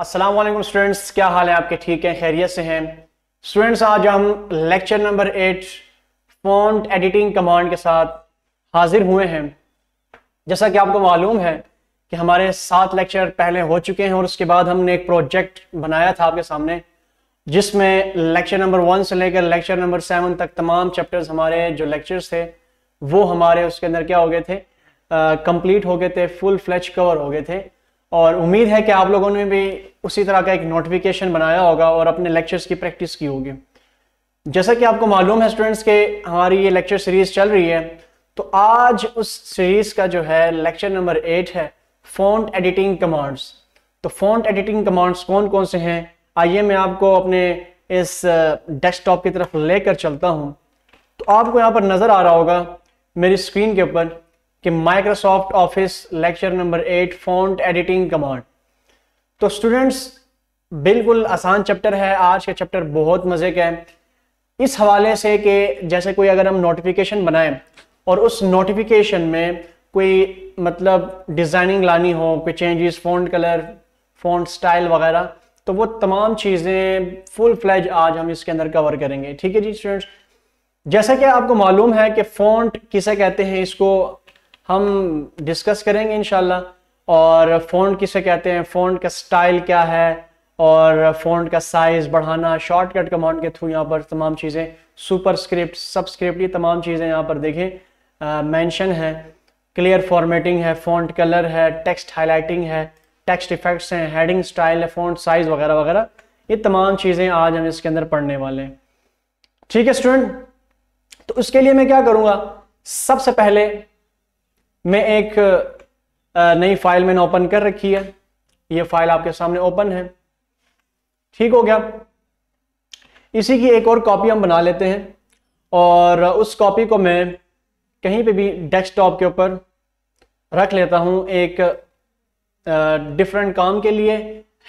Aslam students क्या हाल है आपके ठीक हैं खैरियत से हैं स्टूडेंट्स आज हम lecture number eight font editing command के साथ हाजिर हुए हैं जैसा कि आपको मालूम है कि हमारे सात लेक्चर पहले हो चुके हैं और उसके बाद हमने एक प्रोजेक्ट बनाया था आपके सामने जिसमें लेक्चर नंबर वन से लेकर लेक्चर नंबर सेवन तक तमाम चैप्टर्स हमारे जो लेक्चर्स थे वो हमारे उसके अंदर क्या हो गए थे कंप्लीट uh, हो गए थे फुल फ्लैच कवर हो गए थे और उम्मीद है कि आप लोगों ने भी उसी तरह का एक नोटिफिकेशन बनाया होगा और अपने लेक्चर्स की प्रैक्टिस की होगी जैसा कि आपको मालूम है स्टूडेंट्स के हमारी ये लेक्चर सीरीज चल रही है तो आज उस सीरीज का जो है लेक्चर नंबर एट है फॉन्ट एडिटिंग कमांड्स तो फॉन्ट एडिटिंग कमांड्स कौन कौन से हैं आइए मैं आपको अपने इस डेस्कटॉप uh, की तरफ लेकर चलता हूं तो आपको यहाँ पर नज़र आ रहा होगा मेरी स्क्रीन के ऊपर कि Microsoft Office lecture number eight font editing command तो स्टूडेंट्स बिल्कुल आसान चैप्टर है आज का चैप्टर बहुत मज़े का है इस हवाले से कि जैसे कोई अगर हम नोटिफिकेशन बनाए और उस नोटिफिकेशन में कोई मतलब डिज़ाइनिंग लानी हो कोई changes font colour font style वगैरह तो वो तमाम चीज़ें फुल फ्लैज आज हम इसके अंदर कवर करेंगे ठीक है जी स्टूडेंट्स जैसा कि आपको मालूम है कि फॉन्ट किसे कहते हैं इसको हम डिस्कस करेंगे इन और फ़ॉन्ट किसे कहते हैं फ़ॉन्ट का स्टाइल क्या है और फ़ॉन्ट का साइज़ बढ़ाना शॉर्टकट कमांड के थ्रू यहाँ पर तमाम चीज़ें सुपर स्क्रिप्ट सबस्क्रिप्ट ये तमाम चीज़ें यहाँ पर देखें मेंशन है क्लियर फॉर्मेटिंग है फ़ॉन्ट कलर है टेक्स्ट हाईलाइटिंग है टेक्स्ट इफेक्ट्स हैं हेडिंग स्टाइल है फोन साइज़ वगैरह वगैरह ये तमाम चीज़ें आज हम इसके अंदर पढ़ने वाले हैं ठीक है स्टूडेंट तो उसके लिए मैं क्या करूँगा सबसे पहले मैं एक नई फाइल मैंने ओपन कर रखी है ये फाइल आपके सामने ओपन है ठीक हो गया इसी की एक और कॉपी हम बना लेते हैं और उस कॉपी को मैं कहीं पे भी डेस्कटॉप के ऊपर रख लेता हूँ एक डिफरेंट काम के लिए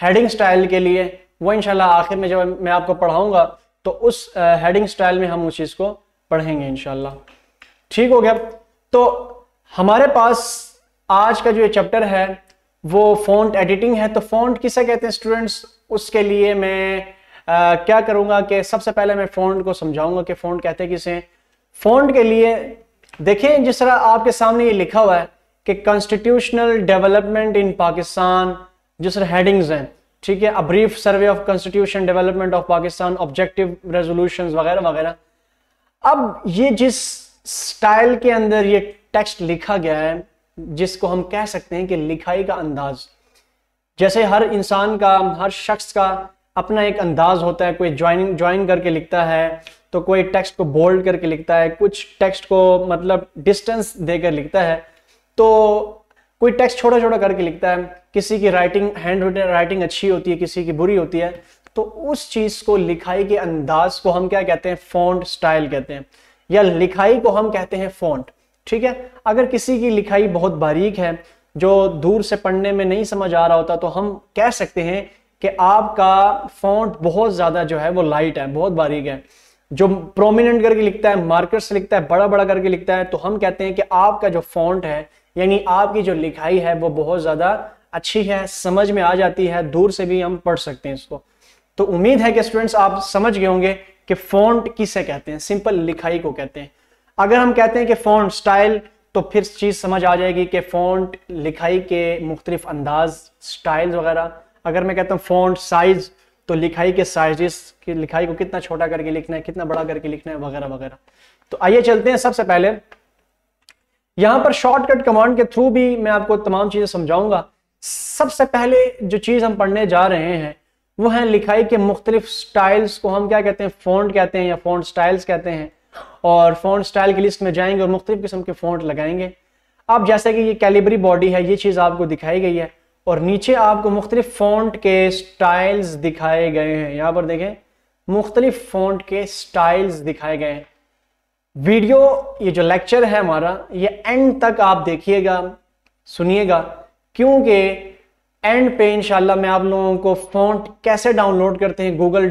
हेडिंग स्टाइल के लिए वो इंशाल्लाह आखिर में जब मैं आपको पढ़ाऊंगा तो उस हेडिंग स्टाइल में हम उस चीज़ को पढ़ेंगे इंशाल्लाह ठीक हो गया तो हमारे पास आज का जो ये चैप्टर है वो फॉन्ट एडिटिंग है तो फॉन्ट किसे कहते हैं स्टूडेंट्स उसके लिए मैं आ, क्या करूंगा कि सबसे पहले मैं फॉन्ट को समझाऊंगा कि फॉन्ट कहते किसे फॉन्ट के लिए देखिए जिस तरह आपके सामने ये लिखा हुआ है कि कॉन्स्टिट्यूशनल डेवलपमेंट इन पाकिस्तान जिस तरह हेडिंग्स हैं ठीक है a brief survey of constitution development of Pakistan objective resolution वगैरह वगैरह अब ये जिस स्टाइल के अंदर ये टेक्स्ट लिखा गया है जिसको हम कह सकते हैं कि लिखाई का अंदाज जैसे हर इंसान का हर शख्स का अपना एक अंदाज होता है कोई ज्वाइनिंग ज्वाइन करके लिखता है तो कोई टेक्स्ट को बोल्ड करके लिखता है कुछ टेक्स्ट को मतलब डिस्टेंस देकर लिखता है तो कोई टेक्स्ट छोटा छोटा करके लिखता है किसी की राइटिंग हैंड राइटिंग अच्छी होती है किसी की बुरी होती है तो उस चीज़ को लिखाई के अंदाज को हम क्या कहते हैं फॉन्ट स्टाइल कहते हैं या लिखाई को हम कहते हैं फॉन्ट ठीक है अगर किसी की लिखाई बहुत बारीक है जो दूर से पढ़ने में नहीं समझ आ रहा होता तो हम कह सकते हैं कि आपका फॉन्ट बहुत ज़्यादा जो है वो लाइट है बहुत बारीक है जो प्रोमिनेंट करके लिखता है मार्कर से लिखता है बड़ा बड़ा करके लिखता है तो हम कहते हैं कि आपका जो फॉन्ट है यानी आपकी जो लिखाई है वो बहुत ज़्यादा अच्छी है समझ में आ जाती है दूर से भी हम पढ़ सकते हैं इसको तो उम्मीद है कि स्टूडेंट्स आप समझ गए होंगे कि फॉन्ट किसे कहते हैं सिंपल लिखाई को कहते हैं अगर हम कहते हैं कि फॉन्ट स्टाइल तो फिर चीज़ समझ आ जाएगी कि फॉन्ट लिखाई के मुख्तलिफ अंदाज स्टाइल्स वगैरह अगर मैं कहता हूँ फॉन्ट साइज तो लिखाई के साइज की लिखाई को कितना छोटा करके लिखना है कितना बड़ा करके लिखना है वगैरह वगैरह तो आइए चलते हैं सबसे पहले यहाँ पर शॉर्टकट कमांड के थ्रू भी मैं आपको तमाम चीज़ें समझाऊंगा सबसे पहले जो चीज़ हम पढ़ने जा रहे हैं वो है लिखाई के मुख्तलिफ स्टाइल्स को हम क्या कहते हैं फोन कहते हैं या फोन स्टाइल्स कहते हैं और फ़ॉन्ट स्टाइल की लिस्ट में जाएंगे और मुख्तलिफ किस्म के फ़ॉन्ट लगाएंगे अब जैसे कि ये कैलिबरी बॉडी है ये चीज़ आपको दिखाई गई है और नीचे आपको मुख्तलिफ फ़ॉन्ट के स्टाइल्स दिखाए गए हैं यहाँ पर देखें मुख्तलिफ फ़ॉन्ट के स्टाइल्स दिखाए गए हैं वीडियो ये जो लेक्चर है हमारा ये एंड तक आप देखिएगा सुनिएगा क्योंकि एंड पे इंशाल्लाह मैं आप लोगों को फ़ॉन्ट कैसे डाउनलोड करते हैं गूगल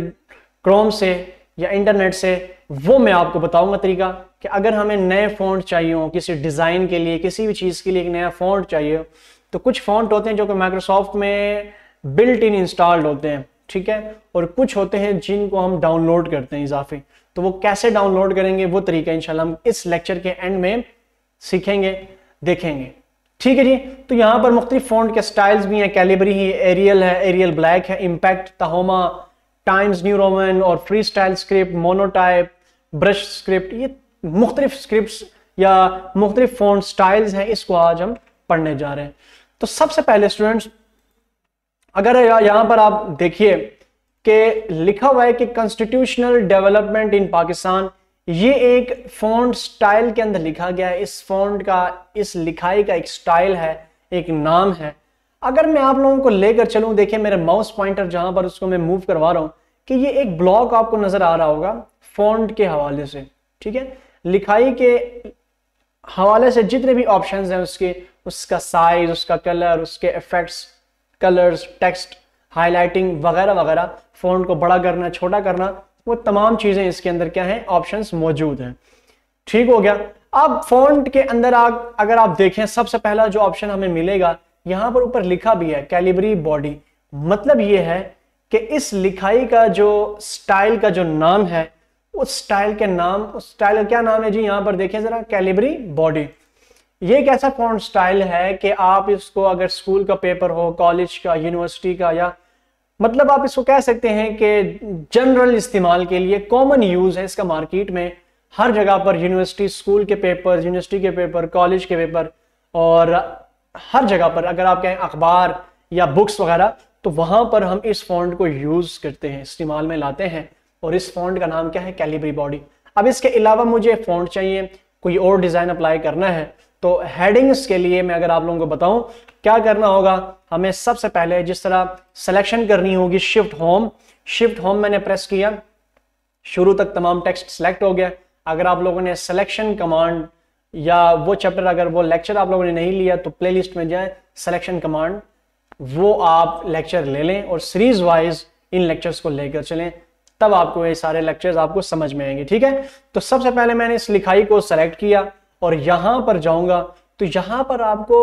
क्रोम से या इंटरनेट से वो मैं आपको बताऊंगा तरीका कि अगर हमें नए फॉन्ट चाहिए हो किसी डिज़ाइन के लिए किसी भी चीज़ के लिए एक नया फॉन्ट चाहिए हो तो कुछ फॉन्ट होते हैं जो कि माइक्रोसॉफ्ट में बिल्ट इन इंस्टॉल्ड होते हैं ठीक है और कुछ होते हैं जिनको हम डाउनलोड करते हैं इजाफे तो वो कैसे डाउनलोड करेंगे वो तरीका इंशाल्लाह हम इस लेक्चर के एंड में सीखेंगे देखेंगे ठीक है जी तो यहाँ पर मुख्तलिफ फ़ॉन्ट के स्टाइल्स भी हैं कैलिबरी ही एरियल है एरियल ब्लैक है Impact Tahoma Times New Roman और Freestyle Script Monotype Brush script ये मुख्तलिफ स्क्रिप्ट या मुख्तलिफ फोन स्टाइल्स हैं इसको आज हम पढ़ने जा रहे हैं तो सबसे पहले स्टूडेंट्स अगर यहाँ पर आप देखिए कि लिखा हुआ है कि कॉन्स्टिट्यूशनल डेवलपमेंट इन पाकिस्तान ये एक फोन स्टाइल के अंदर लिखा गया है इस फोन का इस लिखाई का एक स्टाइल है एक नाम है अगर मैं आप लोगों को लेकर चलूँ देखिए मेरे माउस पॉइंटर जहां पर उसको मैं मूव करवा रहा हूँ कि ये एक ब्लॉक आपको नजर आ रहा होगा फॉन्ट के हवाले से ठीक है लिखाई के हवाले से जितने भी ऑप्शन हैं उसके उसका साइज उसका कलर उसके इफेक्ट्स कलर्स टेक्स्ट हाईलाइटिंग वगैरह वगैरह फ़ॉन्ट को बड़ा करना छोटा करना वो तमाम चीज़ें इसके अंदर क्या है ऑप्शन मौजूद हैं ठीक हो गया अब फ़ॉन्ट के अंदर आग, अगर आप देखें सबसे पहला जो ऑप्शन हमें मिलेगा यहां पर ऊपर लिखा भी है कैलिबरी बॉडी मतलब यह है कि इस लिखाई का जो स्टाइल का जो नाम है उस स्टाइल के नाम उस स्टाइल का क्या नाम है जी यहां पर देखें जरा कैलिबरी बॉडी ये एक ऐसा फॉन्ट स्टाइल है कि आप इसको अगर स्कूल का पेपर हो कॉलेज का यूनिवर्सिटी का या मतलब आप इसको कह सकते हैं कि जनरल इस्तेमाल के लिए कॉमन यूज है इसका मार्केट में हर जगह पर यूनिवर्सिटी स्कूल के पेपर यूनिवर्सिटी के पेपर कॉलेज के पेपर और हर जगह पर अगर आप कहें अखबार या बुक्स वगैरह तो वहां पर हम इस फॉन्ट को यूज करते हैं इस्तेमाल में लाते हैं और इस फॉन्ट का नाम क्या है कैलिबरी बॉडी अब इसके अलावा मुझे फॉन्ट चाहिए कोई और डिजाइन अप्लाई करना है तो हेडिंग्स के लिए मैं अगर आप लोगों को बताऊं क्या करना होगा हमें सबसे पहले जिस तरह सिलेक्शन करनी होगी शिफ्ट होम शिफ्ट होम मैंने प्रेस किया शुरू तक तमाम टेक्स्ट सेलेक्ट हो गया अगर आप लोगों ने सिलेक्शन कमांड या वो चैप्टर अगर वो लेक्चर आप लोगों ने नहीं लिया तो प्लेलिस्ट में जाए सिलेक्शन कमांड वो आप लेक्चर ले लें और सीरीज वाइज इन लेक्चर्स को लेकर चलें तब आपको ये सारे लेक्चर्स आपको समझ में आएंगे ठीक है तो सबसे पहले मैंने इस लिखाई को सेलेक्ट किया और यहां पर जाऊंगा तो यहां पर आपको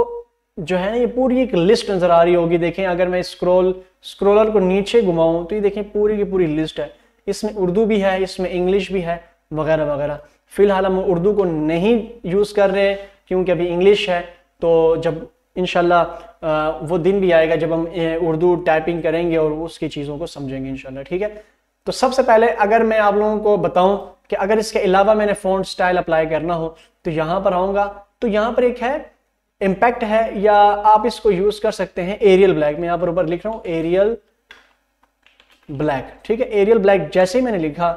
जो है ना ये पूरी एक लिस्ट नजर आ रही होगी देखें अगर मैं स्क्रोल स्क्रोलर को नीचे घुमाऊं तो ये देखें पूरी की पूरी लिस्ट है इसमें उर्दू भी है इसमें इंग्लिश भी है वगैरह वगैरह फ़िलहाल हम उर्दू को नहीं यूज़ कर रहे क्योंकि अभी इंग्लिश है तो जब इन वो दिन भी आएगा जब हम उर्दू टाइपिंग करेंगे और उसकी चीज़ों को समझेंगे इन ठीक है तो सबसे पहले अगर मैं आप लोगों को बताऊं कि अगर इसके अलावा मैंने फ़ॉन्ट स्टाइल अप्लाई करना हो तो यहाँ पर आऊँगा तो यहाँ पर एक है इम्पैक्ट है या आप इसको यूज़ कर सकते हैं एरियल ब्लैक मैं यहाँ पर ऊपर लिख रहा हूँ एरियल ब्लैक ठीक है एरियल ब्लैक जैसे ही मैंने लिखा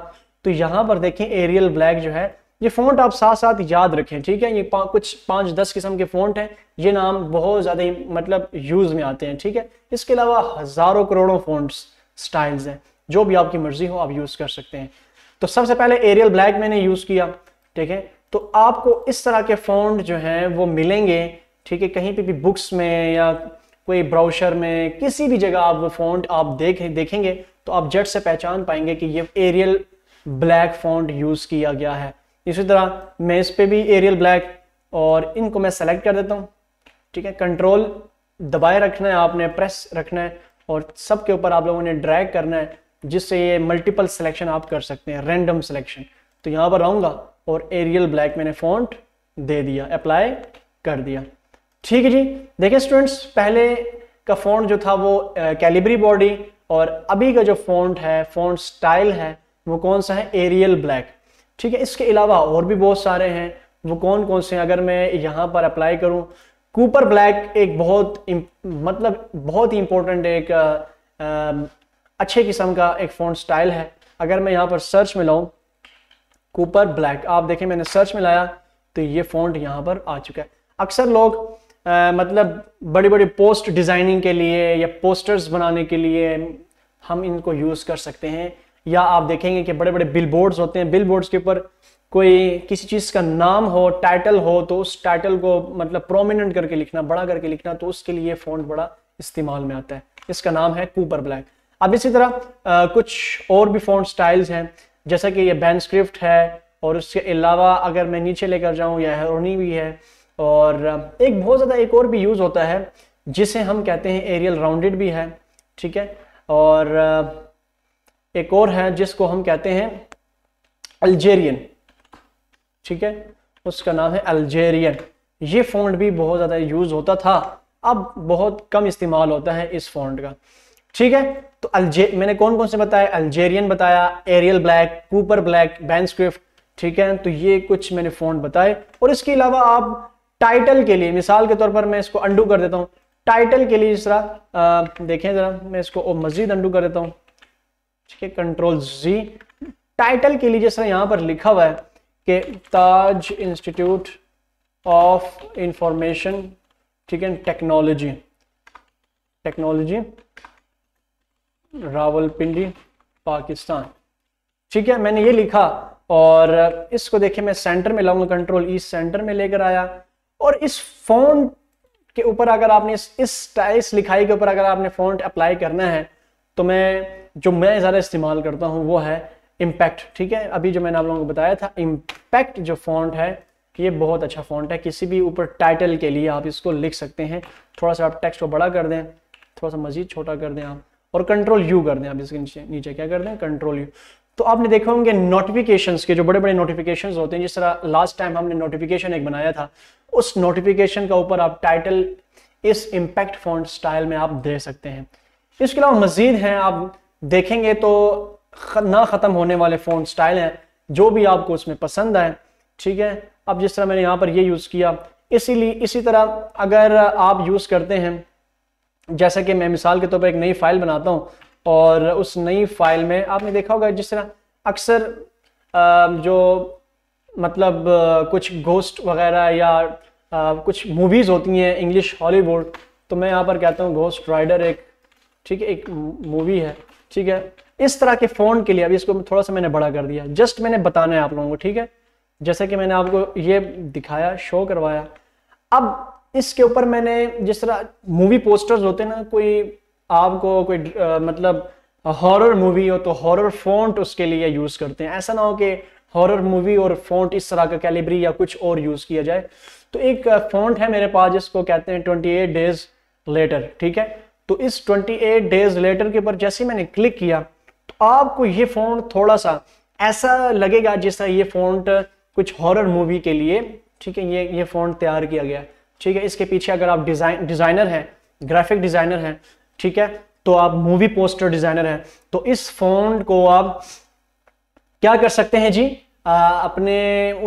तो यहाँ पर देखें एरियल ब्लैक जो है ये फ़ॉन्ट आप साथ साथ याद रखें ठीक है ये पा, कुछ पाँच दस किस्म के फ़ॉन्ट हैं ये नाम बहुत ज़्यादा मतलब यूज़ में आते हैं ठीक है इसके अलावा हज़ारों करोड़ों फ़ॉन्ट्स स्टाइल्स हैं जो भी आपकी मर्ज़ी हो आप यूज़ कर सकते हैं तो सबसे पहले एरियल ब्लैक मैंने यूज़ किया ठीक है तो आपको इस तरह के फ़ॉन्ट जो हैं वो मिलेंगे ठीक है कहीं पर भी बुक्स में या कोई ब्राउशर में किसी भी जगह आप वो फ़ॉन्ट आप देखें देखेंगे तो आप जट से पहचान पाएंगे कि ये एरियल ब्लैक फ़ॉन्ट यूज़ किया गया है इसी तरह मैं इस पर भी एरियल ब्लैक और इनको मैं सेलेक्ट कर देता हूँ ठीक है कंट्रोल दबाए रखना है आपने प्रेस रखना है और सब के ऊपर आप लोगों ने ड्रैग करना है जिससे ये मल्टीपल सिलेक्शन आप कर सकते हैं रेंडम सिलेक्शन तो यहाँ पर आऊँगा और एरियल ब्लैक मैंने फॉन्ट दे दिया अप्लाई कर दिया ठीक है जी देखिए स्टूडेंट्स पहले का फॉन्ट जो था वो कैलिबरी बॉडी और अभी का जो फॉन्ट है फॉन्ट स्टाइल है वो कौन सा है एरियल ब्लैक ठीक है इसके अलावा और भी बहुत सारे हैं वो कौन कौन से हैं अगर मैं यहाँ पर अप्लाई करूँ कूपर ब्लैक एक बहुत मतलब बहुत ही इम्पोर्टेंट एक आ, अच्छे किस्म का एक फोन स्टाइल है अगर मैं यहाँ पर सर्च में लाऊँ कूपर ब्लैक आप देखें मैंने सर्च में लाया तो ये फ़ॉन्ट यहाँ पर आ चुका है अक्सर लोग आ, मतलब बड़ी बड़ी पोस्ट डिज़ाइनिंग के लिए या पोस्टर्स बनाने के लिए हम इनको यूज़ कर सकते हैं या आप देखेंगे कि बड़े बड़े बिल होते हैं बिल के ऊपर कोई किसी चीज़ का नाम हो टाइटल हो तो उस टाइटल को मतलब प्रोमिनेंट करके लिखना बड़ा करके लिखना तो उसके लिए फ़ॉन्ट बड़ा इस्तेमाल में आता है इसका नाम है कूपर ब्लैक अब इसी तरह आ, कुछ और भी फ़ॉन्ट स्टाइल्स हैं जैसा कि ये बैन स्क्रिप्ट है और उसके अलावा अगर मैं नीचे लेकर जाऊँ या हरोनी भी है और एक बहुत ज़्यादा एक और भी यूज़ होता है जिसे हम कहते हैं एरियल राउंडेड भी है ठीक है और एक और है जिसको हम कहते हैं अल्जेरियन ठीक है उसका नाम है अल्जेरियन ये फ़ॉन्ट भी बहुत ज़्यादा यूज़ होता था अब बहुत कम इस्तेमाल होता है इस फ़ॉन्ट का ठीक है तो अल्जे मैंने कौन कौन से बताया अल्जेरियन बताया Arial Black Cooper Black script ठीक है तो ये कुछ मैंने फ़ॉन्ट बताए और इसके अलावा आप टाइटल के लिए मिसाल के तौर पर मैं इसको अंडू कर देता हूँ टाइटल के लिए इस तरह देखें ज़रा मैं इसको मज़ीद अंडू कर देता हूँ ठीक है कंट्रोल जी टाइटल के लिए जैसा यहां पर लिखा हुआ है कि ताज इंस्टीट्यूट ऑफ इंफॉर्मेशन ठीक है टेक्नोलॉजी टेक्नोलॉजी रावलपिंडी पाकिस्तान ठीक है मैंने ये लिखा और इसको देखिए मैं सेंटर में लाऊंगा कंट्रोल ई सेंटर में लेकर आया और इस फोन के ऊपर अगर आपने इस इस, इस लिखाई के ऊपर अगर आपने फोन अप्लाई करना है तो मैं जो मैं ज़्यादा इस्तेमाल करता हूँ वो है इम्पैक्ट ठीक है अभी जो मैंने आप लोगों को बताया था इम्पैक्ट जो फॉन्ट है कि ये बहुत अच्छा फॉन्ट है किसी भी ऊपर टाइटल के लिए आप इसको लिख सकते हैं थोड़ा सा आप टेक्स्ट को बड़ा कर दें थोड़ा सा मजीद छोटा कर दें आप और कंट्रोल यू कर दें आप इसके नीचे नीचे क्या कर दें कंट्रोल यू तो आपने देखा होंगे नोटिफिकेशन के जो बड़े बड़े नोटिफिकेशन होते हैं जिस तरह लास्ट टाइम हमने नोटिफिकेशन एक बनाया था उस नोटिफिकेशन का ऊपर आप टाइटल इस इम्पैक्ट फॉन्ट स्टाइल में आप दे सकते हैं इसके अलावा मज़ीद हैं आप देखेंगे तो ना ख़त्म होने वाले फ़ोन स्टाइल हैं जो भी आपको उसमें पसंद आए ठीक है अब जिस तरह मैंने यहाँ पर ये यूज़ किया इसीलिए इसी तरह अगर आप यूज़ करते हैं जैसा कि मैं मिसाल के तौर तो पर एक नई फाइल बनाता हूँ और उस नई फाइल में आपने देखा होगा जिस तरह अक्सर जो मतलब कुछ घोस्ट वगैरह या कुछ मूवीज़ होती हैं इंग्लिश हॉलीवुड तो मैं यहाँ पर कहता हूँ घोस्ट राइडर एक ठीक है एक मूवी है ठीक है इस तरह के फोन के लिए अभी इसको थोड़ा सा मैंने बड़ा कर दिया जस्ट मैंने बताना है आप लोगों को ठीक है जैसे कि मैंने आपको ये दिखाया शो करवाया अब इसके ऊपर मैंने जिस तरह मूवी पोस्टर्स होते ना कोई आपको कोई आ, मतलब हॉरर मूवी हो तो हॉरर फॉन्ट उसके लिए यूज करते हैं ऐसा ना हो कि हॉरर मूवी और फॉन्ट इस तरह का कैलिबरी या कुछ और यूज किया जाए तो एक फॉन्ट है मेरे पास जिसको कहते हैं ट्वेंटी एट डेज लेटर ठीक है तो इस 28 डेज लेटर के ऊपर जैसे मैंने क्लिक किया तो आपको ये फोन थोड़ा सा ऐसा लगेगा जैसा ये फोन कुछ हॉरर मूवी के लिए ठीक है ये ये फोन तैयार किया गया ठीक है इसके पीछे अगर आप डिज़ाइन डिज़ाइनर हैं ग्राफिक डिज़ाइनर हैं ठीक है तो आप मूवी पोस्टर डिज़ाइनर हैं तो इस फोन को आप क्या कर सकते हैं जी आ, अपने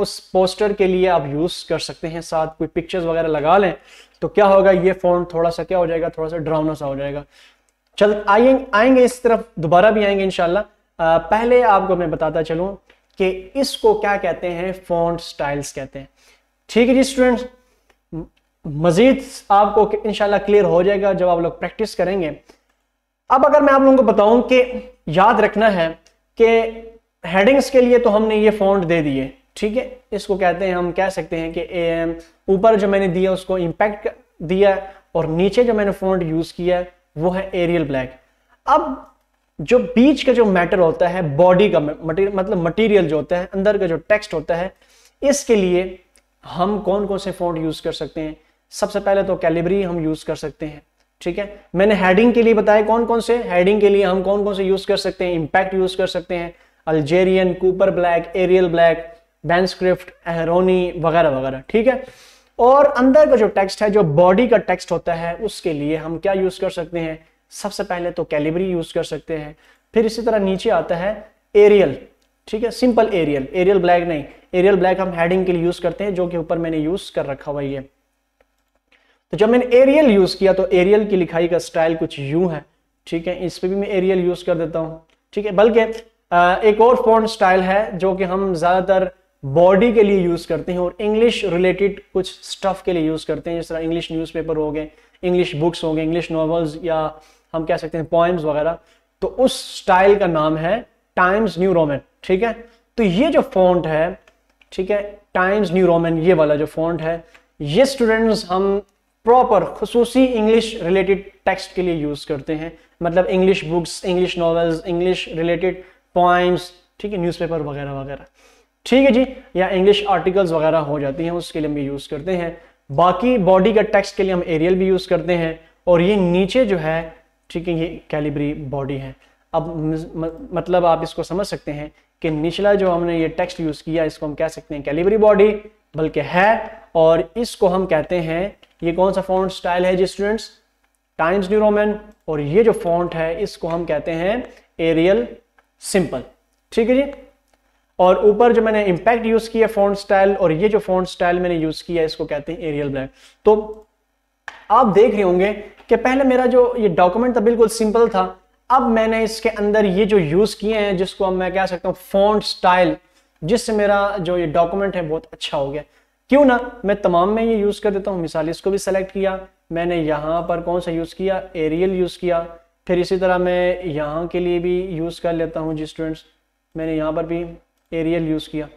उस पोस्टर के लिए आप यूज़ कर सकते हैं साथ कोई पिक्चर्स वगैरह लगा लें तो क्या होगा ये फोन थोड़ा सा क्या हो जाएगा थोड़ा सा डरावना सा हो जाएगा चल आएंगे आएंगे इस तरफ दोबारा भी आएंगे इनशाला पहले आपको मैं बताता चलूँ कि इसको क्या कहते हैं फोन स्टाइल्स कहते हैं ठीक है जी स्टूडेंट्स मजीद आपको इनशाला क्लियर हो जाएगा जब आप लोग प्रैक्टिस करेंगे अब अगर मैं आप लोगों को बताऊं कि याद रखना है कि हेडिंग्स के लिए तो हमने ये फोन दे दिए ठीक है इसको कहते हैं हम कह सकते हैं कि ए एम ऊपर जो मैंने दिया उसको इम्पैक्ट दिया और नीचे जो मैंने फोन यूज किया वो है एरियल ब्लैक अब जो बीच का जो मैटर होता है बॉडी का मतलब मटेरियल जो होता है अंदर का जो टेक्स्ट होता है इसके लिए हम कौन कौन से फोन यूज कर सकते हैं सबसे पहले तो कैलिबरी हम यूज कर सकते हैं ठीक है मैंने हेडिंग के लिए बताया कौन कौन से हेडिंग के लिए हम कौन कौन से यूज कर सकते हैं इम्पैक्ट यूज कर सकते हैं Algerian Cooper Black Arial Black बैनस्क्रिप्ट एहरोनी वगैरह वगैरह ठीक है और अंदर का जो टेक्स्ट है जो बॉडी का टेक्स्ट होता है उसके लिए हम क्या यूज कर सकते हैं सबसे पहले तो कैलिबरी यूज कर सकते हैं फिर इसी तरह नीचे आता है एरियल ठीक है सिंपल एरियल एरियल ब्लैक नहीं एरियल ब्लैक हम हेडिंग के लिए यूज करते हैं जो कि ऊपर मैंने यूज कर रखा हुआ ये तो जब मैंने एरियल यूज किया तो एरियल की लिखाई का स्टाइल कुछ यू है ठीक है इस पर भी मैं एरियल यूज कर देता हूं ठीक है बल्कि एक और फोन स्टाइल है जो कि हम ज्यादातर बॉडी के लिए यूज करते हैं और इंग्लिश रिलेटेड कुछ स्टफ के लिए यूज करते हैं जिस तरह इंग्लिश न्यूज़पेपर हो गए इंग्लिश बुक्स हो गए इंग्लिश नॉवल्स या हम कह सकते हैं पॉइम्स वगैरह तो उस स्टाइल का नाम है टाइम्स न्यू रोमन ठीक है तो ये जो फॉन्ट है ठीक है टाइम्स न्यू रोमन ये वाला जो फॉन्ट है ये स्टूडेंट्स हम प्रॉपर खसूसी इंग्लिश रिलेटेड टेक्स्ट के लिए यूज करते हैं मतलब English books English novels English related points ठीक है न्यूज़पेपर वगैरह वगैरह ठीक है जी या इंग्लिश आर्टिकल्स वगैरह हो जाती हैं उसके लिए हम यूज़ करते हैं बाकी बॉडी का टेक्स्ट के लिए हम एरियल भी यूज़ करते हैं और ये नीचे जो है ठीक है ये कैलिब्री बॉडी है अब मतलब आप इसको समझ सकते हैं कि निचला जो हमने ये टेक्स्ट यूज़ किया इसको हम कह सकते हैं कैलिब्री बॉडी बल्कि है और इसको हम कहते हैं ये कौन सा फॉन्ट स्टाइल है जी स्टूडेंट्स टाइम्स न्यू रोमन और ये जो फॉन्ट है इसको हम कहते हैं एरियल सिंपल ठीक है जी और ऊपर जो मैंने इम्पैक्ट यूज किया फोन स्टाइल और ये जो फोन स्टाइल मैंने यूज किया इसको कहते हैं एरियल ब्लैक तो आप देख रहे होंगे कि पहले मेरा जो ये डॉक्यूमेंट था बिल्कुल सिंपल था अब मैंने इसके अंदर ये जो यूज किए हैं जिसको अब मैं कह सकता हूँ फोन स्टाइल जिससे मेरा जो ये डॉक्यूमेंट है बहुत अच्छा हो गया क्यों ना मैं तमाम में ये यूज कर देता हूँ मिसाल इसको भी सेलेक्ट किया मैंने यहाँ पर कौन सा यूज किया एरियल यूज किया फिर इसी तरह मैं यहाँ के लिए भी यूज कर लेता हूँ जी स्टूडेंट्स मैंने यहाँ पर भी एरियल यूज़ किया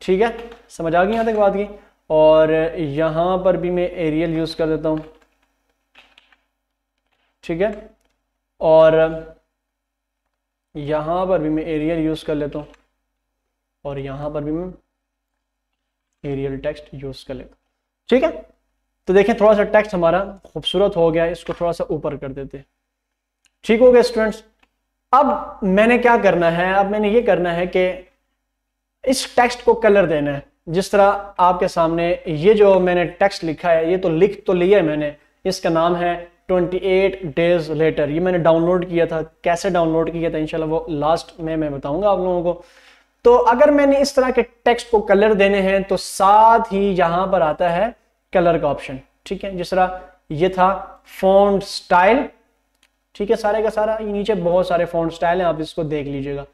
ठीक है समझ आ गई यहाँ तक बात की और यहाँ पर भी मैं एरियल यूज़ कर देता हूँ ठीक है और यहाँ पर भी मैं एरियल यूज़ कर लेता हूँ और यहाँ पर भी मैं एरियल टेक्स्ट यूज़ कर लेता ठीक है तो देखें थोड़ा सा टेक्स्ट हमारा खूबसूरत हो गया इसको थोड़ा सा ऊपर कर देते ठीक हो गया स्टूडेंट्स अब मैंने क्या करना है अब मैंने ये करना है कि इस टेक्स्ट को कलर देना है जिस तरह आपके सामने ये जो मैंने टेक्स्ट लिखा है ये तो लिख तो लिया है मैंने इसका नाम है 28 डेज लेटर ये मैंने डाउनलोड किया था कैसे डाउनलोड किया था इनशाला वो लास्ट में मैं बताऊंगा आप लोगों को तो अगर मैंने इस तरह के टेक्स्ट को कलर देने हैं तो साथ ही यहां पर आता है कलर का ऑप्शन ठीक है जिस तरह ये था फोन स्टाइल ठीक है सारे का सारा ये नीचे बहुत सारे फोन स्टाइल है आप इसको देख लीजिएगा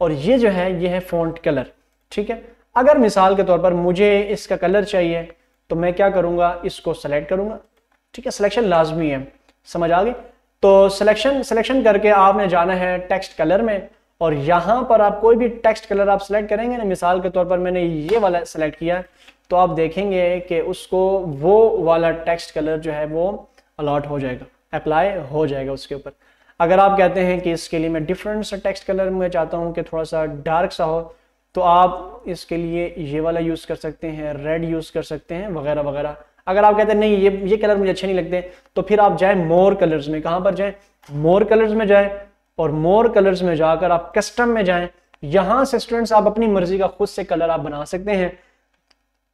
और ये जो है ये है फोन कलर ठीक है अगर मिसाल के तौर पर मुझे इसका कलर चाहिए तो मैं क्या करूंगा इसको सेलेक्ट करूंगा ठीक है सिलेक्शन लाजमी है समझ आ गई तो सिलेक्शन सिलेक्शन करके आपने जाना है टेक्स्ट कलर में और यहां पर आप कोई भी टेक्स्ट कलर आप सेलेक्ट करेंगे ना मिसाल के तौर पर मैंने ये वाला सेलेक्ट किया तो आप देखेंगे कि उसको वो वाला टेक्स्ट कलर जो है वो अलॉट हो जाएगा अप्लाई हो जाएगा उसके ऊपर अगर आप कहते हैं कि इसके लिए मैं डिफरेंट सा टेक्स्ट कलर में चाहता हूँ कि थोड़ा सा डार्क सा हो तो आप इसके लिए ये वाला यूज़ कर सकते हैं रेड यूज़ कर सकते हैं वगैरह वगैरह अगर आप कहते हैं नहीं ये ये कलर मुझे अच्छे नहीं लगते तो फिर आप जाए मोर कलर्स में कहां पर जाए मोर कलर्स में जाए और मोर कलर्स में जाकर आप कस्टम में जाए यहां से स्टूडेंट्स आप अपनी मर्जी का खुद से कलर आप बना सकते हैं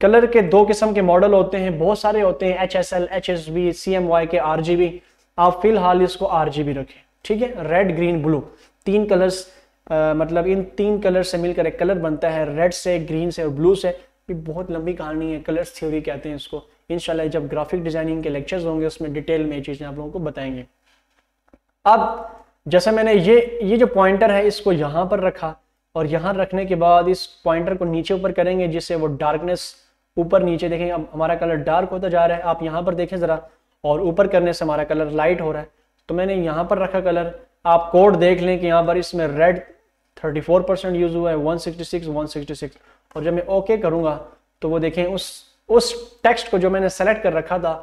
कलर के दो किस्म के मॉडल होते हैं बहुत सारे होते हैं H S L H S B C M Y K R G B आप फिलहाल इसको आर जी बी रखें ठीक है रेड ग्रीन ब्लू तीन कलर्स आ, मतलब इन तीन कलर से मिलकर एक कलर बनता है रेड से ग्रीन से और ब्लू से भी बहुत लंबी कहानी है कलर्स थ्योरी कहते हैं इसको इनशाला जब ग्राफिक डिजाइनिंग के लेक्चर्स होंगे उसमें डिटेल में ये चीज़ें आप लोगों को बताएंगे अब जैसे मैंने ये ये जो पॉइंटर है इसको यहाँ पर रखा और यहाँ रखने के बाद इस पॉइंटर को नीचे ऊपर करेंगे जिससे वो डार्कनेस ऊपर नीचे देखेंगे अब हमारा कलर डार्क होता जा रहा है आप यहाँ पर देखें ज़रा और ऊपर करने से हमारा कलर लाइट हो रहा है तो मैंने यहाँ पर रखा कलर आप कोड देख लें कि यहाँ पर इसमें रेड 34 परसेंट यूज़ हुआ है 166 166 और जब मैं ओके okay करूँगा तो वो देखें उस उस टेक्स्ट को जो मैंने सेलेक्ट कर रखा था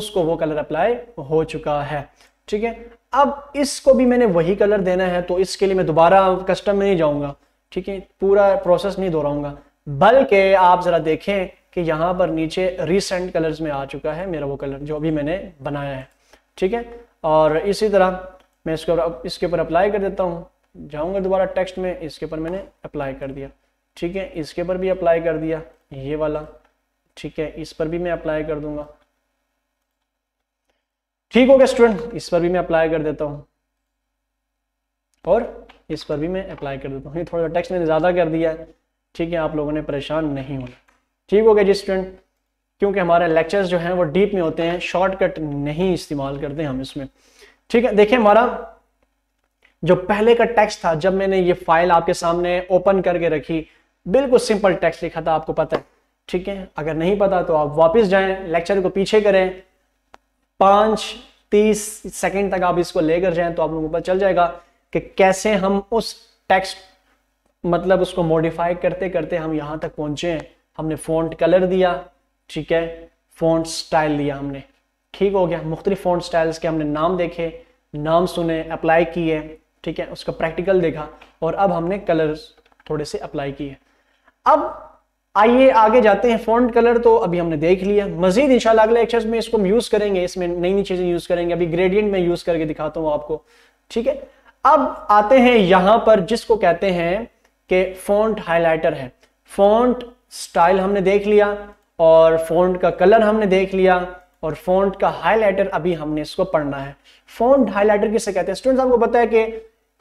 उसको वो कलर अप्लाई हो चुका है ठीक है अब इसको भी मैंने वही कलर देना है तो इसके लिए मैं दोबारा कस्टम में नहीं जाऊँगा ठीक है पूरा प्रोसेस नहीं दोहराऊंगा बल्कि आप ज़रा देखें कि यहाँ पर नीचे रिसेंट कलर्स में आ चुका है मेरा वो कलर जो अभी मैंने बनाया है ठीक है और इसी तरह मैं इसके ऊपर इसके ऊपर अप्लाई कर देता हूँ जाऊंगा दोबारा टेक्स्ट में इसके ऊपर मैंने अप्लाई कर दिया ठीक है इसके ऊपर भी अप्लाई कर दिया ये वाला ठीक है इस पर भी मैं अप्लाई कर दूंगा ठीक हो गया स्टूडेंट इस पर भी मैं अप्लाई कर देता हूँ और इस पर भी मैं अप्लाई कर देता हूँ ये थोड़ा टेक्स्ट मैंने ज़्यादा कर दिया है ठीक है आप लोगों ने परेशान नहीं होना ठीक हो गया जी स्टूडेंट क्योंकि हमारे लेक्चर्स जो हैं वो डीप में होते हैं शॉर्टकट नहीं इस्तेमाल करते हम इसमें ठीक है देखिए हमारा जो पहले का टेक्स्ट था जब मैंने ये फाइल आपके सामने ओपन करके रखी बिल्कुल सिंपल टेक्स्ट लिखा था आपको पता है ठीक है अगर नहीं पता तो आप वापस जाएं लेक्चर को पीछे करें पांच तीस सेकेंड तक आप इसको लेकर जाएं तो आप लोगों को पता चल जाएगा कि कैसे हम उस टेक्स्ट मतलब उसको मॉडिफाई करते करते हम यहां तक पहुंचे हैं हमने फ़ॉन्ट कलर दिया ठीक है फ़ॉन्ट स्टाइल दिया हमने ठीक हो गया मुख्तलिफ फ़ॉन्ट स्टाइल्स के हमने नाम देखे नाम सुने अप्लाई किए ठीक है उसका प्रैक्टिकल देखा और अब हमने कलर्स थोड़े से अप्लाई किए अब आइए आगे जाते हैं फॉन्ट कलर तो अभी हमने देख लिया मजीद इंशाल्लाह अगले लेक्चर्स में इसको हम यूज करेंगे इसमें नई नई चीजें यूज करेंगे अभी ग्रेडियंट में यूज करके दिखाता हूँ आपको ठीक है अब आते हैं यहां पर जिसको कहते हैं कि फॉन्ट हाईलाइटर है फॉन्ट स्टाइल हमने देख लिया और फॉन्ट का कलर हमने देख लिया और फॉन्ट का हाईलाइटर अभी हमने इसको पढ़ना है फॉन्ट हाईलाइटर किसे कहते हैं स्टूडेंट्स आपको पता है कि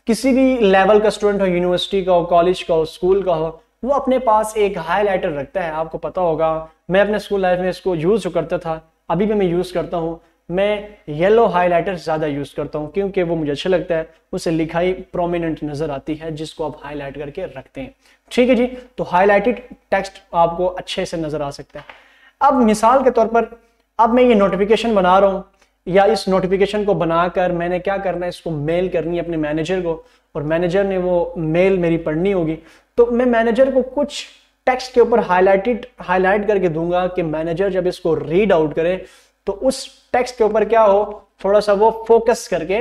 किसी भी लेवल का स्टूडेंट हो यूनिवर्सिटी का हो कॉलेज का हो स्कूल का हो वो अपने पास एक हाईलाइटर रखता है आपको पता होगा मैं अपने स्कूल लाइफ में इसको यूज़ करता था अभी भी मैं यूज़ करता हूँ मैं येलो हाईलाइटर ज़्यादा यूज़ करता हूँ क्योंकि वो मुझे अच्छा लगता है उसे लिखाई प्रोमिनेंट नज़र आती है जिसको आप हाईलाइट करके रखते हैं ठीक है जी तो हाईलाइटेड टेक्स्ट आपको अच्छे से नज़र आ सकता है अब मिसाल के तौर पर अब मैं ये नोटिफिकेशन बना रहा हूँ या इस नोटिफिकेशन को बनाकर मैंने क्या करना है इसको मेल करनी है अपने मैनेजर को और मैनेजर ने वो मेल मेरी पढ़नी होगी तो मैं मैनेजर को कुछ टेक्स्ट के ऊपर हाईलाइटेड हाईलाइट करके दूंगा कि मैनेजर जब इसको रीड आउट करे तो उस टेक्स्ट के ऊपर क्या हो थोड़ा सा वो फोकस करके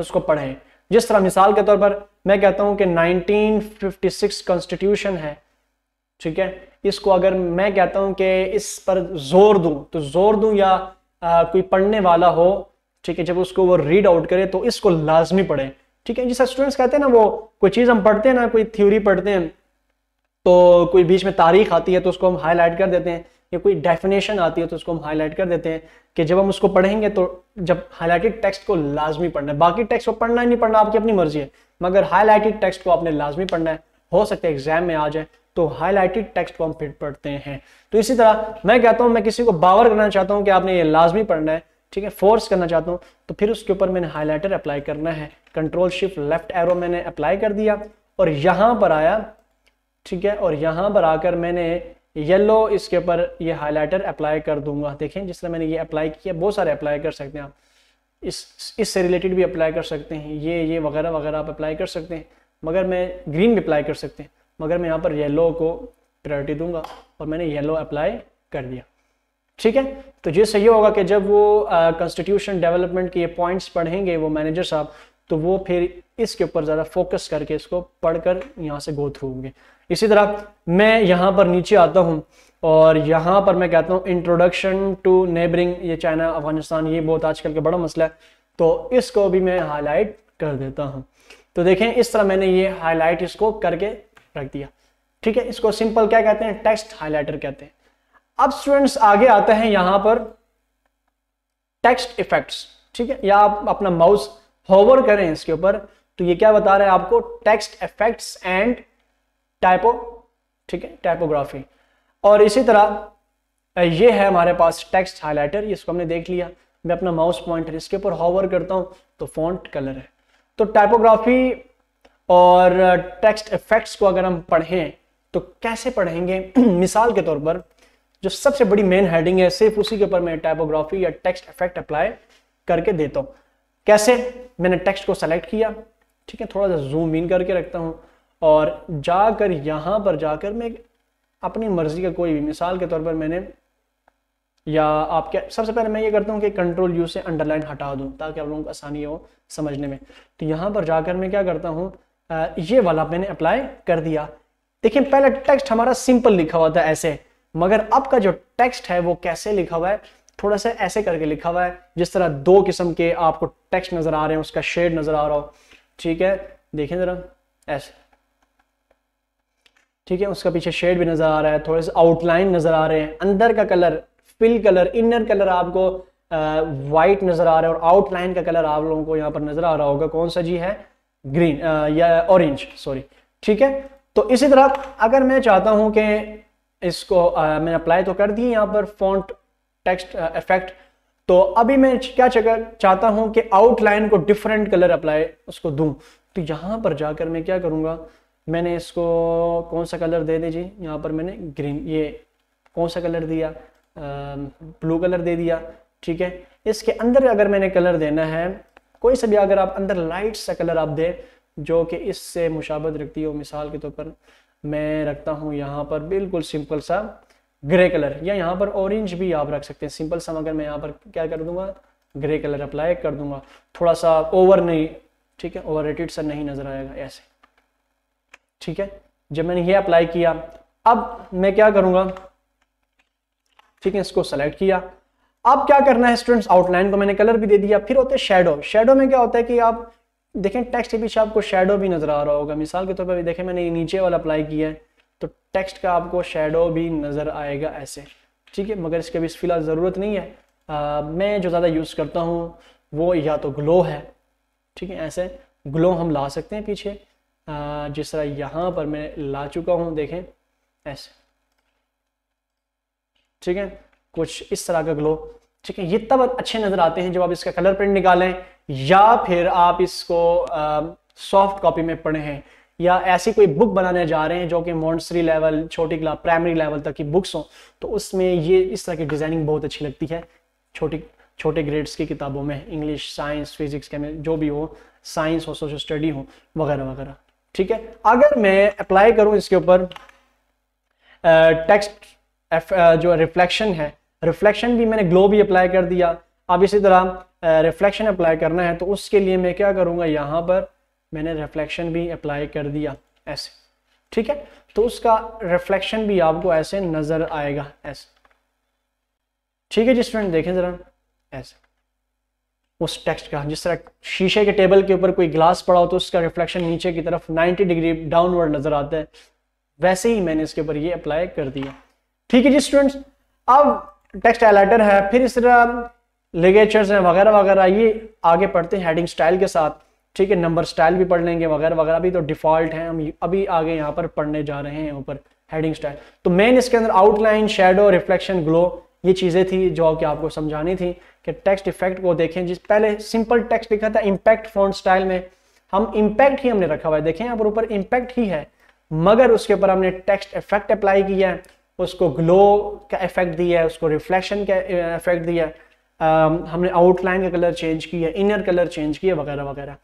उसको पढ़ें जिस तरह मिसाल के तौर पर मैं कहता हूं कि 1956 कॉन्स्टिट्यूशन है ठीक है इसको अगर मैं कहता हूं कि इस पर जोर दूं तो जोर दूं या आ, कोई पढ़ने वाला हो ठीक है जब उसको वो रीड आउट करे तो इसको लाजमी पढ़े ठीक है जैसे स्टूडेंट्स कहते हैं ना वो कोई चीज़ हम पढ़ते हैं ना कोई थ्योरी पढ़ते हैं तो कोई बीच में तारीख आती है तो उसको हम हाईलाइट कर देते हैं या कोई डेफिनेशन आती है तो उसको हम हाईलाइट कर देते हैं कि जब हम उसको पढ़ेंगे तो जब हाईलाइटेड टेक्स्ट को लाजमी पढ़ना है बाकी टेक्स्ट को पढ़ना ही नहीं पढ़ना आपकी अपनी मर्जी है मगर हाईलाइटेड टेक्स्ट को आपने लाजमी पढ़ना है हो सकता है एग्जाम में आ जाए तो हाईलाइटेड टेक्स्ट को हम पढ़ते हैं तो इसी तरह मैं कहता हूं मैं किसी को बावर करना चाहता हूं कि आपने ये लाजमी पढ़ना है ठीक है फोर्स करना चाहता हूँ तो फिर उसके ऊपर मैंने हाईलाइटर अप्लाई करना है कंट्रोल शिफ्ट लेफ्ट एरो मैंने अप्लाई कर दिया और यहां पर आया ठीक है और यहां पर आकर मैंने येलो इसके ऊपर ये हाईलाइटर अप्लाई कर दूंगा देखें जिस तरह मैंने ये अप्लाई किया बहुत सारे अप्लाई कर सकते हैं आप इस इससे रिलेटेड भी अप्लाई कर सकते हैं ये ये वगैरह वगैरह आप अप्लाई कर सकते हैं मगर मैं ग्रीन भी अप्लाई कर सकते हैं मगर मैं यहाँ पर येलो को प्रायोरिटी दूंगा और मैंने येलो अप्लाई कर दिया ठीक है तो ये सही होगा कि जब वो कंस्टिट्यूशन डेवलपमेंट के ये पॉइंट्स पढ़ेंगे वो मैनेजर साहब तो वो फिर इसके ऊपर ज़्यादा फोकस करके इसको पढ़कर यहाँ से गो थ्रू होंगे इसी तरह मैं यहाँ पर नीचे आता हूँ और यहाँ पर मैं कहता हूँ इंट्रोडक्शन टू नेबरिंग ये चाइना अफगानिस्तान ये बहुत आजकल का बड़ा मसला है तो इसको भी मैं हाईलाइट कर देता हूँ तो देखें इस तरह मैंने ये हाईलाइट इसको करके रख दिया ठीक है इसको सिंपल क्या कहते हैं टेक्स्ट हाईलाइटर कहते हैं अब स्टूडेंट्स आगे आते हैं यहां पर टेक्स्ट इफेक्ट्स ठीक है या आप अपना माउस होवर करें इसके ऊपर तो ये क्या बता रहा है आपको टेक्स्ट इफेक्ट्स एंड टाइपो ठीक है टाइपोग्राफी और इसी तरह ये है हमारे पास टेक्स्ट हाईलाइटर इसको हमने देख लिया मैं अपना माउस पॉइंटर इसके ऊपर होवर करता हूं तो फॉन्ट कलर है तो टाइपोग्राफी और टेक्स्ट इफेक्ट्स को अगर हम पढ़ें तो कैसे पढ़ेंगे मिसाल के तौर पर जो सबसे बड़ी मेन हेडिंग है सिर्फ उसी के ऊपर मैं टाइपोग्राफी या टेक्स्ट इफेक्ट अप्लाई करके देता हूँ कैसे मैंने टेक्स्ट को सेलेक्ट किया ठीक है थोड़ा सा जूम इन करके रखता हूँ और जाकर यहाँ पर जाकर मैं अपनी मर्जी का कोई भी मिसाल के तौर पर मैंने या आपके सबसे पहले मैं ये करता हूँ कि कंट्रोल यू से अंडरलाइन हटा दूँ ताकि आप लोगों को आसानी हो समझने में तो यहाँ पर जाकर मैं क्या करता हूँ ये वाला मैंने अप्लाई कर दिया देखिए पहले टेक्स्ट हमारा सिंपल लिखा हुआ था ऐसे मगर अब का जो टेक्स्ट है वो कैसे लिखा हुआ है थोड़ा सा ऐसे करके लिखा हुआ है जिस तरह दो किस्म के आपको टेक्स्ट नजर आ रहे हैं उसका शेड नजर आ रहा हो ठीक है देखें जरा ऐसे ठीक है उसका पीछे शेड भी नजर आ रहा है थोड़े से आउटलाइन नजर आ रहे हैं अंदर का colour fill colour inner colour आपको वाइट नजर आ रहा है और आउटलाइन का कलर आप लोगों को यहाँ पर नजर आ रहा होगा कौन सा जी है ग्रीन या ऑरेंज सॉरी ठीक है तो इसी तरह अगर मैं चाहता हूं कि इसको मैंने अप्लाई तो कर दी यहाँ पर फॉन्ट टेक्स्ट इफेक्ट तो अभी मैं क्या चाहता हूं कि आउटलाइन को डिफरेंट कलर अप्लाई उसको दूं तो यहाँ पर जाकर मैं क्या करूँगा मैंने इसको कौन सा कलर दे दीजिए यहाँ पर मैंने ग्रीन ये कौन सा कलर दिया आ, ब्लू कलर दे दिया ठीक है इसके अंदर अगर मैंने कलर देना है कोई सा भी अगर आप अंदर लाइट सा कलर आप दें जो कि इससे मुशाबत रखती हो मिसाल के तौर तो पर मैं रखता हूँ यहाँ पर बिल्कुल सिंपल सा ग्रे कलर या यहाँ पर ऑरेंज भी आप रख सकते हैं सिंपल सा मगर मैं यहाँ पर क्या कर दूंगा ग्रे कलर अप्लाई कर दूंगा थोड़ा सा ओवर नहीं ठीक है ओवर रेटेड सा नहीं नजर आएगा ऐसे ठीक है जब मैंने ये अप्लाई किया अब मैं क्या करूंगा ठीक है इसको सेलेक्ट किया अब क्या करना है स्टूडेंट्स आउटलाइन को मैंने कलर भी दे दिया फिर होते हैं शेडो शेडो में क्या होता है कि आप देखें टेक्स्ट के पीछे आपको शेडो भी नजर आ रहा होगा मिसाल के तौर पर देखें मैंने नीचे वाला अप्लाई किया है तो टेक्स्ट का आपको शेडो भी नजर आएगा ऐसे ठीक है मगर इसके अभी फिलहाल ज़रूरत नहीं है आ, मैं जो ज़्यादा यूज़ करता हूँ वो या तो ग्लो है ठीक है ऐसे ग्लो हम ला सकते हैं पीछे आ, जिस तरह यहाँ पर मैं ला चुका हूँ देखें ऐसे ठीक है कुछ इस तरह का ग्लो ठीक है ये तब अच्छे नज़र आते हैं जब आप इसका कलर प्रिंट निकालें या फिर आप इसको सॉफ्ट कॉपी में पढ़े हैं या ऐसी कोई बुक बनाने जा रहे हैं जो कि मॉन्सरी लेवल छोटी क्लास प्राइमरी लेवल तक की बुक्स हों तो उसमें ये इस तरह की डिज़ाइनिंग बहुत अच्छी लगती है छोटी छोटे ग्रेड्स की किताबों में इंग्लिश साइंस फिजिक्स जो भी हो साइंस हो सोशल स्टडी हो वगैरह वगैरह ठीक है अगर मैं अप्लाई करूँ इसके ऊपर टेक्स्ट जो रिफ्लेक्शन है रिफ्लेक्शन भी मैंने ग्लो भी अप्लाई कर दिया अब इसी तरह रिफ्लेक्शन अप्लाई करना है तो उसके लिए मैं क्या करूँगा यहाँ पर मैंने रिफ्लेक्शन भी अप्लाई कर दिया ऐसे ठीक है तो उसका रिफ्लेक्शन भी आपको ऐसे नज़र आएगा ऐसे ठीक है जी स्टूडेंट देखें ज़रा ऐसे उस टेक्स्ट का जिस तरह शीशे के टेबल के ऊपर कोई ग्लास पड़ा हो तो उसका रिफ्लेक्शन नीचे की तरफ 90 डिग्री डाउनवर्ड नज़र आता है वैसे ही मैंने इसके ऊपर ये अप्लाई कर दिया ठीक है जी स्टूडेंट्स अब टेक्स्ट हाईलाइटर है फिर इस तरह लिगेचर्स हैं वगैरह वगैरह ये आगे पढ़ते हैं हेडिंग स्टाइल के साथ ठीक है नंबर स्टाइल भी पढ़ लेंगे वगैरह वगैरह अभी तो डिफ़ॉल्ट है हम अभी आगे यहाँ पर पढ़ने जा रहे हैं ऊपर हेडिंग स्टाइल तो मेन इसके अंदर आउटलाइन शेडो रिफ्लेक्शन ग्लो ये चीज़ें थी जो कि आपको समझानी थी कि टेक्स्ट इफेक्ट को देखें जिस पहले सिंपल टेक्स्ट लिखा था इम्पैक्ट फॉन्ट स्टाइल में हम इम्पैक्ट ही हमने रखा हुआ है देखें यहाँ पर ऊपर इम्पैक्ट ही है मगर उसके ऊपर हमने टेक्स्ट इफेक्ट अप्लाई किया है उसको ग्लो का इफेक्ट दिया है उसको रिफ्लेक्शन का इफेक्ट दिया है हमने आउटलाइन का कलर चेंज किया इनर कलर चेंज किया वगैरह वगैरह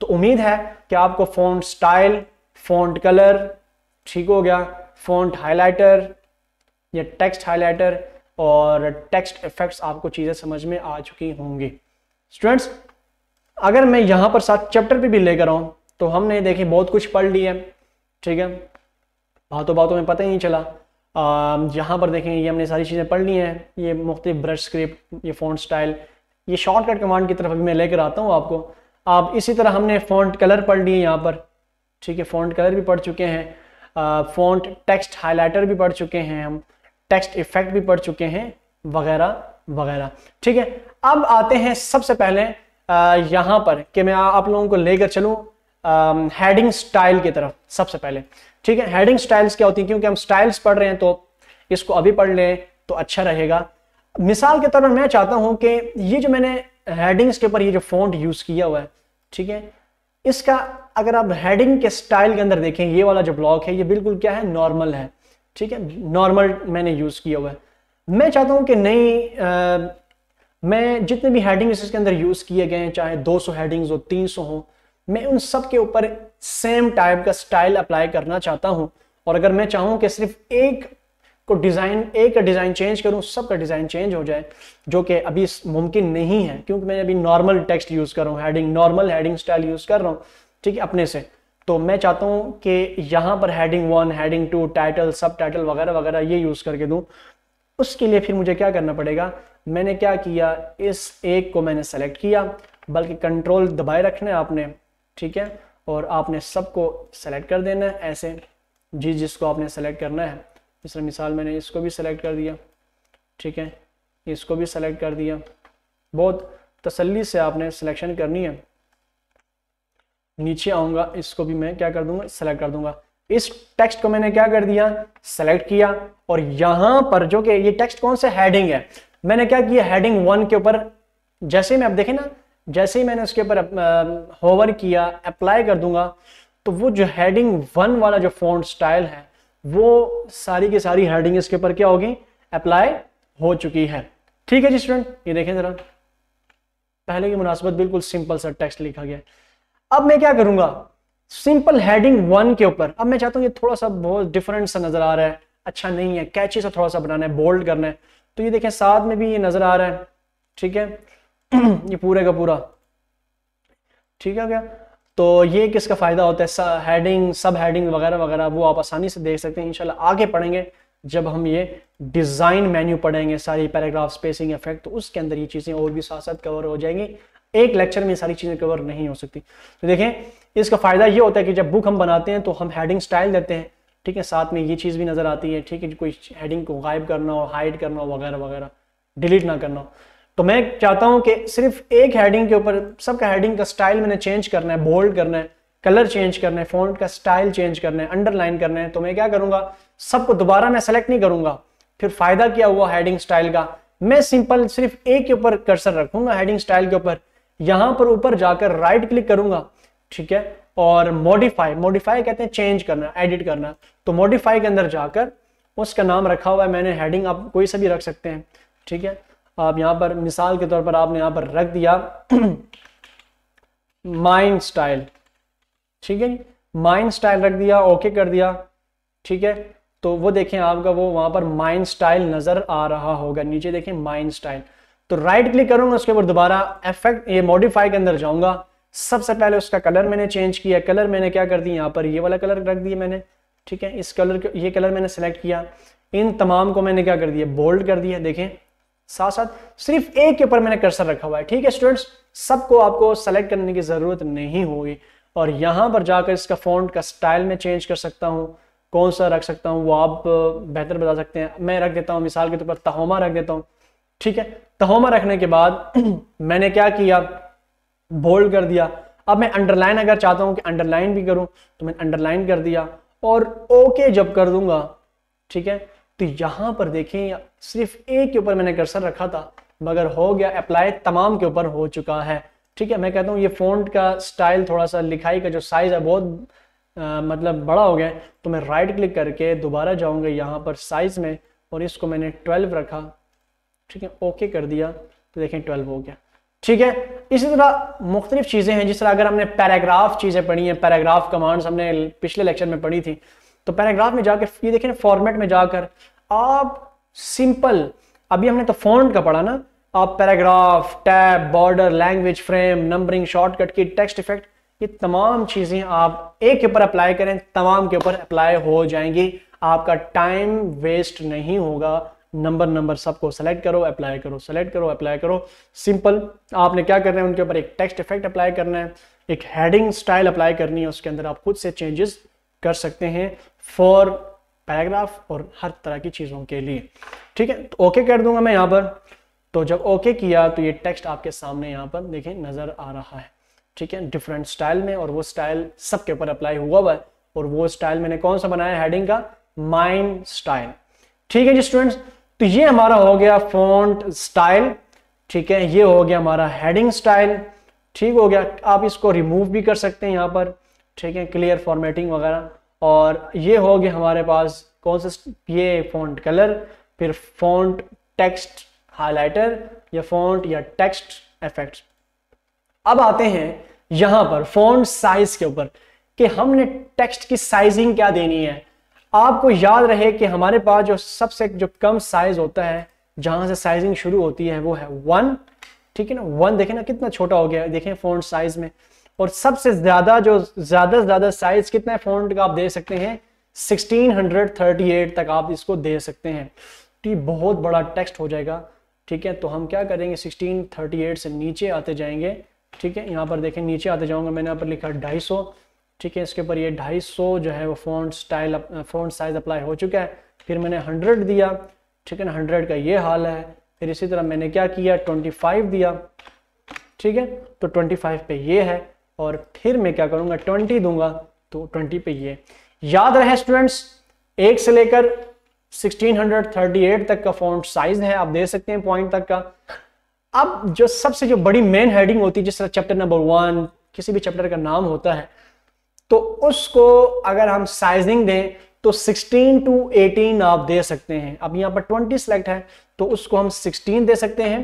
तो उम्मीद है कि आपको फ़ॉन्ट स्टाइल फ़ॉन्ट कलर ठीक हो गया फ़ॉन्ट हाइलाइटर या टेक्स्ट हाइलाइटर और टेक्स्ट इफेक्ट्स आपको चीज़ें समझ में आ चुकी होंगी स्टूडेंट्स अगर मैं यहाँ पर साथ चैप्टर पे भी लेकर आऊँ तो हमने देखे बहुत कुछ पढ़ लिया ठीक है बातों बातों में पता ही नहीं चला यहाँ um, पर देखें ये हमने सारी चीज़ें पढ़ ली हैं ये मुख्तु ब्रश स्क्रिप्ट ये फ़ॉन्ट स्टाइल ये शॉर्टकट कमांड की तरफ अभी मैं लेकर आता हूँ आपको आप इसी तरह हमने फ़ॉन्ट कलर पढ़ लिए यहाँ पर ठीक है फ़ॉन्ट कलर भी पढ़ चुके हैं फ़ॉन्ट टेक्स्ट हाईलाइटर भी पढ़ चुके हैं हम टेक्स्ट इफेक्ट भी पढ़ चुके हैं वगैरह वगैरह ठीक है अब आते हैं सबसे पहले uh, यहाँ पर कि मैं आप लोगों को लेकर चलूँ हेडिंग um, स्टाइल की तरफ सबसे पहले ठीक है हेडिंग स्टाइल्स क्या होती है क्योंकि हम स्टाइल्स पढ़ रहे हैं तो इसको अभी पढ़ लें तो अच्छा रहेगा मिसाल के तौर पर मैं चाहता हूं कि ये जो मैंने हेडिंग्स के ऊपर ये जो फॉन्ट यूज किया हुआ है ठीक है इसका अगर आप हेडिंग के स्टाइल के अंदर देखें ये वाला जो ब्लॉक है ये बिल्कुल क्या है नॉर्मल है ठीक है नॉर्मल मैंने यूज किया हुआ है मैं चाहता हूं कि आ, मैं जितने भी हेडिंग्स इसके अंदर यूज किए गए हैं चाहे 200 हेडिंग्स हो 300 हो मैं उन सब के ऊपर सेम टाइप का स्टाइल अप्लाई करना चाहता हूँ और अगर मैं चाहूँ कि सिर्फ एक को डिज़ाइन एक का डिज़ाइन चेंज करूँ का डिज़ाइन चेंज हो जाए जो कि अभी मुमकिन नहीं है क्योंकि मैं अभी नॉर्मल टेक्स्ट यूज़ कर रहा हूँ नॉर्मल हेडिंग स्टाइल यूज़ कर रहा हूँ ठीक है अपने से तो मैं चाहता हूँ कि यहाँ पर heading one heading two title subtitle वगैरह वगैरह ये यूज़ करके दूँ उसके लिए फिर मुझे क्या करना पड़ेगा मैंने क्या किया इस एक को मैंने सेलेक्ट किया बल्कि कंट्रोल दबाए रखना है आपने ठीक है और आपने सबको सेलेक्ट कर देना है ऐसे जी जिसको आपने सेलेक्ट करना है जिस मिसाल मैंने इसको भी सेलेक्ट कर दिया ठीक है इसको भी सेलेक्ट कर दिया बहुत तसल्ली से आपने सिलेक्शन करनी है नीचे आऊँगा इसको भी मैं क्या कर दूंगा सेलेक्ट कर दूंगा इस टेक्स्ट को मैंने क्या कर दिया सेलेक्ट किया और यहां पर जो कि ये टेक्स्ट कौन सा हेडिंग है मैंने क्या किया हेडिंग वन के ऊपर जैसे में आप देखें ना जैसे ही मैंने उसके ऊपर होवर किया अप्लाई कर दूंगा तो वो जो हेडिंग वन वाला जो फॉन्ट स्टाइल है वो सारी की सारी हेडिंग इसके ऊपर क्या होगी अप्लाई हो चुकी है ठीक है जी स्टूडेंट ये देखें जरा पहले की मुनासबत बिल्कुल सिंपल सा टेक्स्ट लिखा गया अब मैं क्या करूंगा सिंपल हेडिंग वन के ऊपर अब मैं चाहता हूँ ये थोड़ा सा बहुत डिफरेंट सा नजर आ रहा है अच्छा नहीं है कैची सा थोड़ा सा बनाना है बोल्ड करना है तो ये देखें साथ में भी ये नजर आ रहा है ठीक है ये पूरे का पूरा ठीक है क्या तो ये किसका फ़ायदा होता है हैडिंग सब हेडिंग वगैरह वगैरह वो आप आसानी से देख सकते हैं इंशाल्लाह आगे पढ़ेंगे जब हम ये डिज़ाइन मेन्यू पढ़ेंगे सारी पैराग्राफ स्पेसिंग इफेक्ट तो उसके अंदर ये चीज़ें और भी साथ साथ कवर हो जाएंगी एक लेक्चर में सारी चीज़ें कवर नहीं हो सकती तो देखें इसका फ़ायदा ये होता है कि जब बुक हम बनाते हैं तो हम हेडिंग स्टाइल देते हैं ठीक है साथ में ये चीज़ भी नज़र आती है ठीक है कोई हेडिंग को गायब करना हो हाइड करना हो वगैरह वगैरह डिलीट ना करना हो तो मैं चाहता हूं कि सिर्फ एक हेडिंग के ऊपर सबका हेडिंग का स्टाइल मैंने चेंज करना है बोल्ड करना है कलर चेंज करना है फॉन्ट का स्टाइल चेंज करना है अंडरलाइन करना है तो मैं क्या करूंगा सबको दोबारा मैं सेलेक्ट नहीं करूंगा फिर फायदा क्या हुआ हेडिंग स्टाइल का मैं सिंपल सिर्फ एक के ऊपर कर्सर रखूंगा हेडिंग स्टाइल के ऊपर यहां पर ऊपर जाकर राइट क्लिक करूंगा ठीक है और मॉडिफाई मॉडिफाई कहते हैं चेंज करना एडिट करना तो मॉडिफाई के अंदर जाकर उसका नाम रखा हुआ है मैंने हेडिंग आप कोई सा भी रख सकते हैं ठीक है आप यहाँ पर मिसाल के तौर पर आपने यहाँ पर रख दिया माइंड स्टाइल ठीक है माइंड स्टाइल रख दिया ओके कर दिया ठीक है तो वो देखें आपका वो वहां पर माइंड स्टाइल नजर आ रहा होगा नीचे देखें माइंड स्टाइल तो राइट क्लिक करूंगा उसके ऊपर दोबारा एफेक्ट ये मॉडिफाई के अंदर जाऊंगा सबसे पहले उसका कलर मैंने चेंज किया कलर मैंने क्या कर दिया यहाँ पर ये वाला कलर रख दिया मैंने ठीक है इस कलर ये कलर मैंने सेलेक्ट किया इन तमाम को मैंने क्या कर दिया बोल्ड कर दिया देखें साथ साथ सिर्फ एक के ऊपर मैंने कर्सर रखा हुआ है ठीक है स्टूडेंट्स सबको आपको सेलेक्ट करने की ज़रूरत नहीं होगी और यहां पर जाकर इसका फॉन्ट का स्टाइल में चेंज कर सकता हूँ कौन सा रख सकता हूँ वो आप बेहतर बता सकते हैं मैं रख देता हूँ मिसाल के तौर पर तहोमा रख देता हूँ ठीक है तहोमा रखने के बाद मैंने क्या किया बोल्ड कर दिया अब मैं अंडरलाइन अगर चाहता हूँ कि अंडरलाइन भी करूँ तो मैंने अंडरलाइन कर दिया और ओके जब कर दूंगा ठीक है तो यहां पर देखें सिर्फ ए के ऊपर मैंने कर्सर रखा था मगर हो गया अप्लाई तमाम के ऊपर हो चुका है ठीक है मैं कहता हूँ ये फ़ॉन्ट का स्टाइल थोड़ा सा लिखाई का जो साइज़ है बहुत आ, मतलब बड़ा हो गया तो मैं राइट क्लिक करके दोबारा जाऊँगा यहाँ पर साइज़ में और इसको मैंने ट्वेल्व रखा ठीक है ओके कर दिया तो देखें ट्वेल्व हो गया ठीक है इसी तरह मुख्तलिफ चीज़ें हैं जिस तरह अगर हमने पैराग्राफ चीज़ें पढ़ी हैं पैराग्राफ कमांड्स हमने पिछले लेक्चर में पढ़ी थी तो पैराग्राफ में जाकर ये देखें फॉर्मेट में जाकर आप सिंपल अभी हमने तो फॉन्ट का पढ़ा ना आप paragraph tab border language frame numbering shortcut की टेक्स्ट इफेक्ट ये तमाम चीजें आप एक के ऊपर अप्लाई करें तमाम के ऊपर अप्लाई हो जाएंगी आपका टाइम वेस्ट नहीं होगा नंबर नंबर सबको सेलेक्ट करो अप्लाई करो सेलेक्ट करो अप्लाई करो सिंपल आपने क्या करना है उनके ऊपर एक टेक्स्ट इफेक्ट अप्लाई करना है एक हेडिंग स्टाइल अप्लाई करनी है उसके अंदर आप खुद से चेंजेस कर सकते हैं फॉर पैराग्राफ और हर तरह की चीज़ों के लिए ठीक है तो ओके कर दूंगा मैं यहाँ पर तो जब ओके किया तो ये टेक्स्ट आपके सामने यहाँ पर देखें नज़र आ रहा है ठीक है डिफरेंट स्टाइल में और वो स्टाइल सबके ऊपर अप्लाई हुआ हुआ है और वो स्टाइल मैंने कौन सा बनाया हेडिंग का माइंड स्टाइल ठीक है जी स्टूडेंट्स तो ये हमारा हो गया फॉन्ट स्टाइल ठीक है ये हो गया हमारा हेडिंग स्टाइल ठीक हो गया आप इसको रिमूव भी कर सकते हैं यहाँ पर ठीक है क्लियर फॉर्मेटिंग वगैरह और ये हो गए हमारे पास कौन सा ये फॉन्ट कलर फिर फॉन्ट टेक्स्ट हाइलाइटर या फॉन्ट या टेक्स्ट इफेक्ट अब आते हैं यहां पर फॉन्ट साइज के ऊपर कि हमने टेक्स्ट की साइजिंग क्या देनी है आपको याद रहे कि हमारे पास जो सबसे जो कम साइज होता है जहां से साइजिंग शुरू होती है वो है वन ठीक है ना वन देखे ना कितना छोटा हो गया देखें फॉन्ट साइज में और सबसे ज्यादा जो ज्यादा से ज्यादा साइज कितना फोन का आप दे सकते हैं 1638 तक आप इसको दे सकते हैं तो बहुत बड़ा टेक्स्ट हो जाएगा ठीक है तो हम क्या करेंगे 1638 से नीचे आते जाएंगे ठीक है यहाँ पर देखें नीचे आते जाऊँगा मैंने यहाँ पर लिखा ढाई ठीक है इसके ऊपर ये ढाई जो है वो font style font size apply हो चुका है फिर मैंने हंड्रेड दिया ठीक है ना हंड्रेड का ये हाल है फिर इसी तरह मैंने क्या किया फाइव दिया ठीक है तो 25 पे ये है और फिर मैं क्या करूंगा ट्वेंटी दूंगा तो ट्वेंटी पे ये याद रहे स्टूडेंट्स एक से लेकर 1638 तक का फॉन्ट साइज है आप दे सकते हैं पॉइंट तक का अब जो सबसे जो बड़ी मेन हेडिंग होती है जिस तरह चैप्टर नंबर वन किसी भी चैप्टर का नाम होता है तो उसको अगर हम साइजिंग दें तो 16 टू 18 आप दे सकते हैं अब यहां पर 20 सिलेक्ट है तो उसको हम 16 दे सकते हैं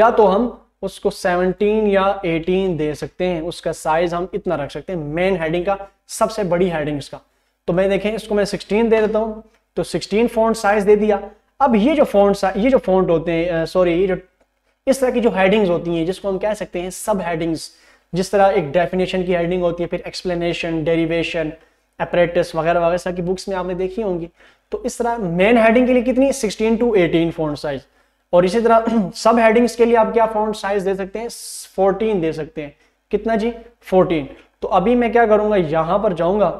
या तो हम उसको 17 या 18 दे सकते हैं उसका साइज हम इतना रख सकते हैं मेन हेडिंग का सबसे बड़ी हेडिंग इसका तो मैं देखें इसको मैं 16 दे देता हूं तो 16 फॉन्ट साइज दे दिया अब ये जो फॉन्ट ये जो फॉन्ट होते हैं सॉरी ये जो इस तरह की जो हेडिंग्स होती हैं जिसको हम कह सकते हैं सब हेडिंग्स जिस तरह एक डेफिनेशन की हेडिंग होती है फिर एक्सप्लेनेशन डेरीवेशन अप्रेटिस वगैरह वगैरह की बुक्स में आपने देखी होंगी तो इस तरह मेन हेडिंग के लिए कितनी sixteen to eighteen font size और इसी तरह सब हेडिंग्स के लिए आप क्या फॉन्ट साइज दे सकते हैं 14 दे सकते हैं कितना जी 14 तो अभी मैं क्या करूंगा यहां पर जाऊंगा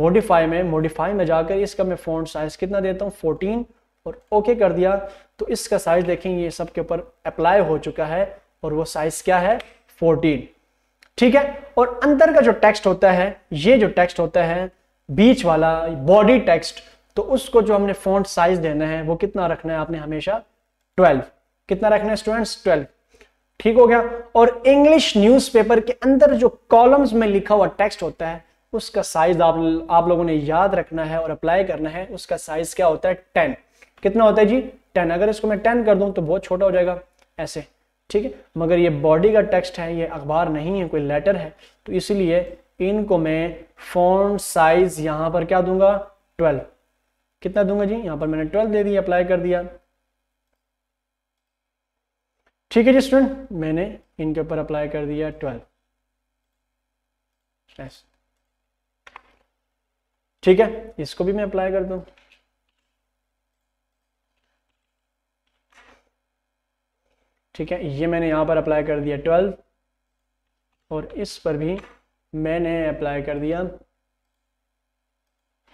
मोडिफाई में मोडिफाई में जाकर इसका मैं फॉन्ट साइज कितना देता हूँ फोर्टीन और ओके कर दिया तो इसका साइज देखेंगे ये सब के ऊपर अप्लाई हो चुका है और वो साइज क्या है फोर्टीन ठीक है और अंदर का जो टेक्स्ट होता है ये जो टेक्स्ट होता है बीच वाला बॉडी टेक्स्ट तो उसको जो हमने फॉन्ट साइज देना है वो कितना रखना है आपने हमेशा ट्वेल्व कितना रखना है स्टूडेंट्स ट्वेल्व ठीक हो गया और इंग्लिश न्यूज़पेपर के अंदर जो कॉलम्स में लिखा हुआ टेक्स्ट होता है उसका साइज आप आप लोगों ने याद रखना है और अप्लाई करना है उसका साइज क्या होता है टेन कितना होता है जी टेन अगर इसको मैं टेन कर दूं तो बहुत छोटा हो जाएगा ऐसे ठीक है मगर ये बॉडी का टेक्स्ट है ये अखबार नहीं है कोई लेटर है तो इसीलिए इनको मैं फोन साइज यहाँ पर क्या दूंगा ट्वेल्व कितना दूंगा जी यहाँ पर मैंने ट्वेल्व दे दी अप्लाई कर दिया ठीक है जी स्टूडेंट मैंने इनके ऊपर अप्लाई कर दिया ट्वेल्व ठीक है इसको भी मैं अप्लाई कर दू ठीक है ये मैंने यहां पर अप्लाई कर दिया ट्वेल्व और इस पर भी मैंने अप्लाई कर दिया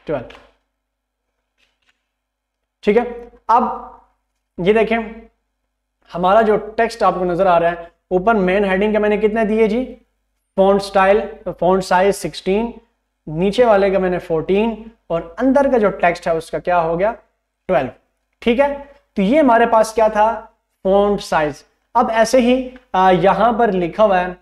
ट्वेल्व ठीक है अब ये देखें हमारा जो टेक्स्ट आपको नजर आ रहा है ऊपर मेन हेडिंग के मैंने कितने दिए जी फॉन्ट स्टाइल फॉन्ट साइज 16 नीचे वाले का मैंने 14 और अंदर का जो टेक्स्ट है उसका क्या हो गया 12 ठीक है तो ये हमारे पास क्या था फॉन्ट साइज अब ऐसे ही यहां पर लिखा हुआ है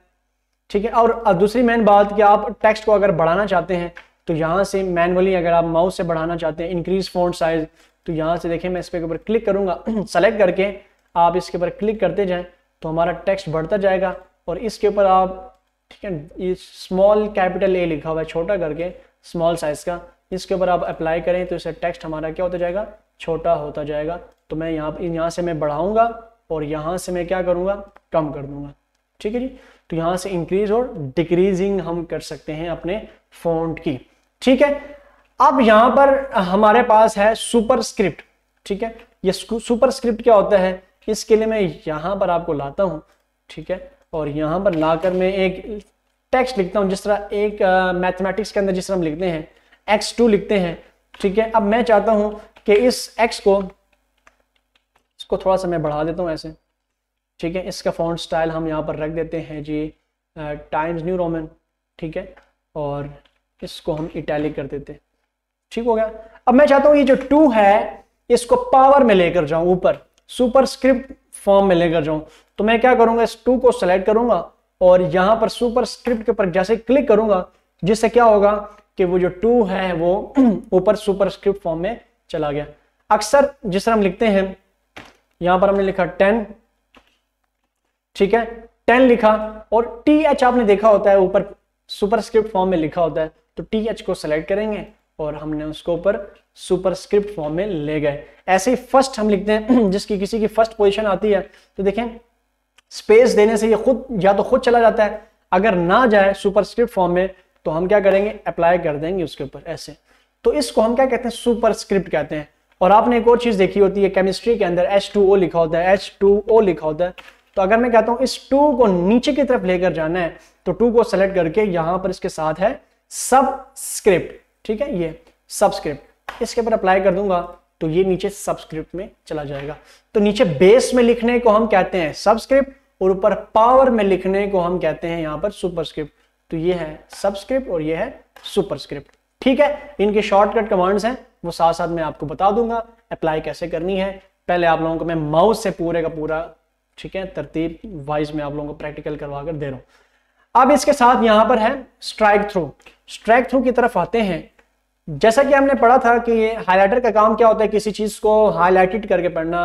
ठीक है और दूसरी मेन बात कि आप टेक्स्ट को अगर बढ़ाना चाहते हैं तो यहां से मैनुअली अगर आप माउस से बढ़ाना चाहते हैं इंक्रीज फोन साइज तो यहां से देखें मैं इस पर ऊपर क्लिक करूंगा सेलेक्ट करके आप इसके ऊपर क्लिक करते जाएं तो हमारा टेक्स्ट बढ़ता जाएगा और इसके ऊपर आप ठीक है ये स्मॉल कैपिटल ए लिखा हुआ है छोटा करके स्मॉल साइज़ का इसके ऊपर आप अप्लाई करें तो इससे टेक्स्ट हमारा क्या होता जाएगा छोटा होता जाएगा तो मैं यहाँ यहाँ से मैं बढ़ाऊँगा और यहाँ से मैं क्या करूँगा कम कर दूँगा ठीक है जी तो यहाँ से इंक्रीज और डिक्रीजिंग हम कर सकते हैं अपने फ़ॉन्ट की ठीक है अब यहाँ पर हमारे पास है सुपर स्क्रिप्ट ठीक है ये सुपर स्क्रिप्ट क्या होता है इसके लिए मैं यहाँ पर आपको लाता हूँ ठीक है और यहाँ पर लाकर मैं एक टेक्स्ट लिखता हूँ जिस तरह एक मैथमेटिक्स uh, के अंदर जिस तरह हम लिखते हैं एक्स टू लिखते हैं ठीक है अब मैं चाहता हूँ कि इस एक्स को इसको थोड़ा सा मैं बढ़ा देता हूँ ऐसे ठीक है इसका फॉन्ट स्टाइल हम यहाँ पर रख देते हैं जी टाइम्स न्यू रोमन ठीक है और इसको हम इटैलिक कर देते हैं ठीक हो गया अब मैं चाहता हूँ ये जो टू है इसको पावर में लेकर जाऊं ऊपर सुपरस्क्रिप्ट फॉर्म में लेकर जाऊं तो मैं क्या करूंगा इस टू को सेलेक्ट करूंगा और यहां पर सुपरस्क्रिप्ट के ऊपर जैसे क्लिक करूंगा जिससे क्या होगा कि वो जो टू है वो ऊपर सुपरस्क्रिप्ट फॉर्म में चला गया अक्सर जिस तरह हम लिखते हैं यहां पर हमने लिखा टेन ठीक है टेन लिखा और टी एच आपने देखा होता है ऊपर सुपरस्क्रिप्ट फॉर्म में लिखा होता है तो टी एच को सेलेक्ट करेंगे और हमने उसको ऊपर सुपरस्क्रिप्ट फॉर्म में ले गए ऐसे ही फर्स्ट हम लिखते हैं जिसकी किसी की फर्स्ट पोजिशन आती है तो देखें स्पेस देने से ये खुद या तो खुद चला जाता है अगर ना जाए सुपरस्क्रिप्ट फॉर्म में तो हम क्या करेंगे अप्लाई कर देंगे उसके ऊपर ऐसे तो इसको हम क्या कहते हैं सुपरस्क्रिप्ट कहते हैं और आपने एक और चीज देखी होती है केमिस्ट्री के अंदर H2O लिखा होता है H2O लिखा होता है तो अगर मैं कहता हूं इस 2 को नीचे की तरफ लेकर जाना है तो 2 को सेलेक्ट करके यहां पर इसके साथ है सबस्क्रिप्ट ठीक है ये सबस्क्रिप्ट इसके ऊपर अप्लाई कर दूंगा तो ये नीचे सबस्क्रिप्ट में चला जाएगा तो नीचे बेस में लिखने को हम कहते हैं सबस्क्रिप्ट और ऊपर पावर में लिखने को हम कहते हैं यहां पर सुपरस्क्रिप्ट तो ये है सबस्क्रिप्ट और ये है सुपरस्क्रिप्ट ठीक है इनके शॉर्टकट कमांड्स हैं वो साथ साथ मैं आपको बता दूंगा अप्लाई कैसे करनी है पहले आप लोगों को मैं माउस से पूरे का पूरा ठीक है तरतीब वाइज में आप लोगों को प्रैक्टिकल करवा कर दे रहा हूं अब इसके साथ यहां पर है स्ट्राइक थ्रू स्ट्राइक थ्रू की तरफ आते हैं जैसा कि हमने पढ़ा था कि हाईलाइटर का काम क्या होता है किसी चीज को हाईलाइटेड करके पढ़ना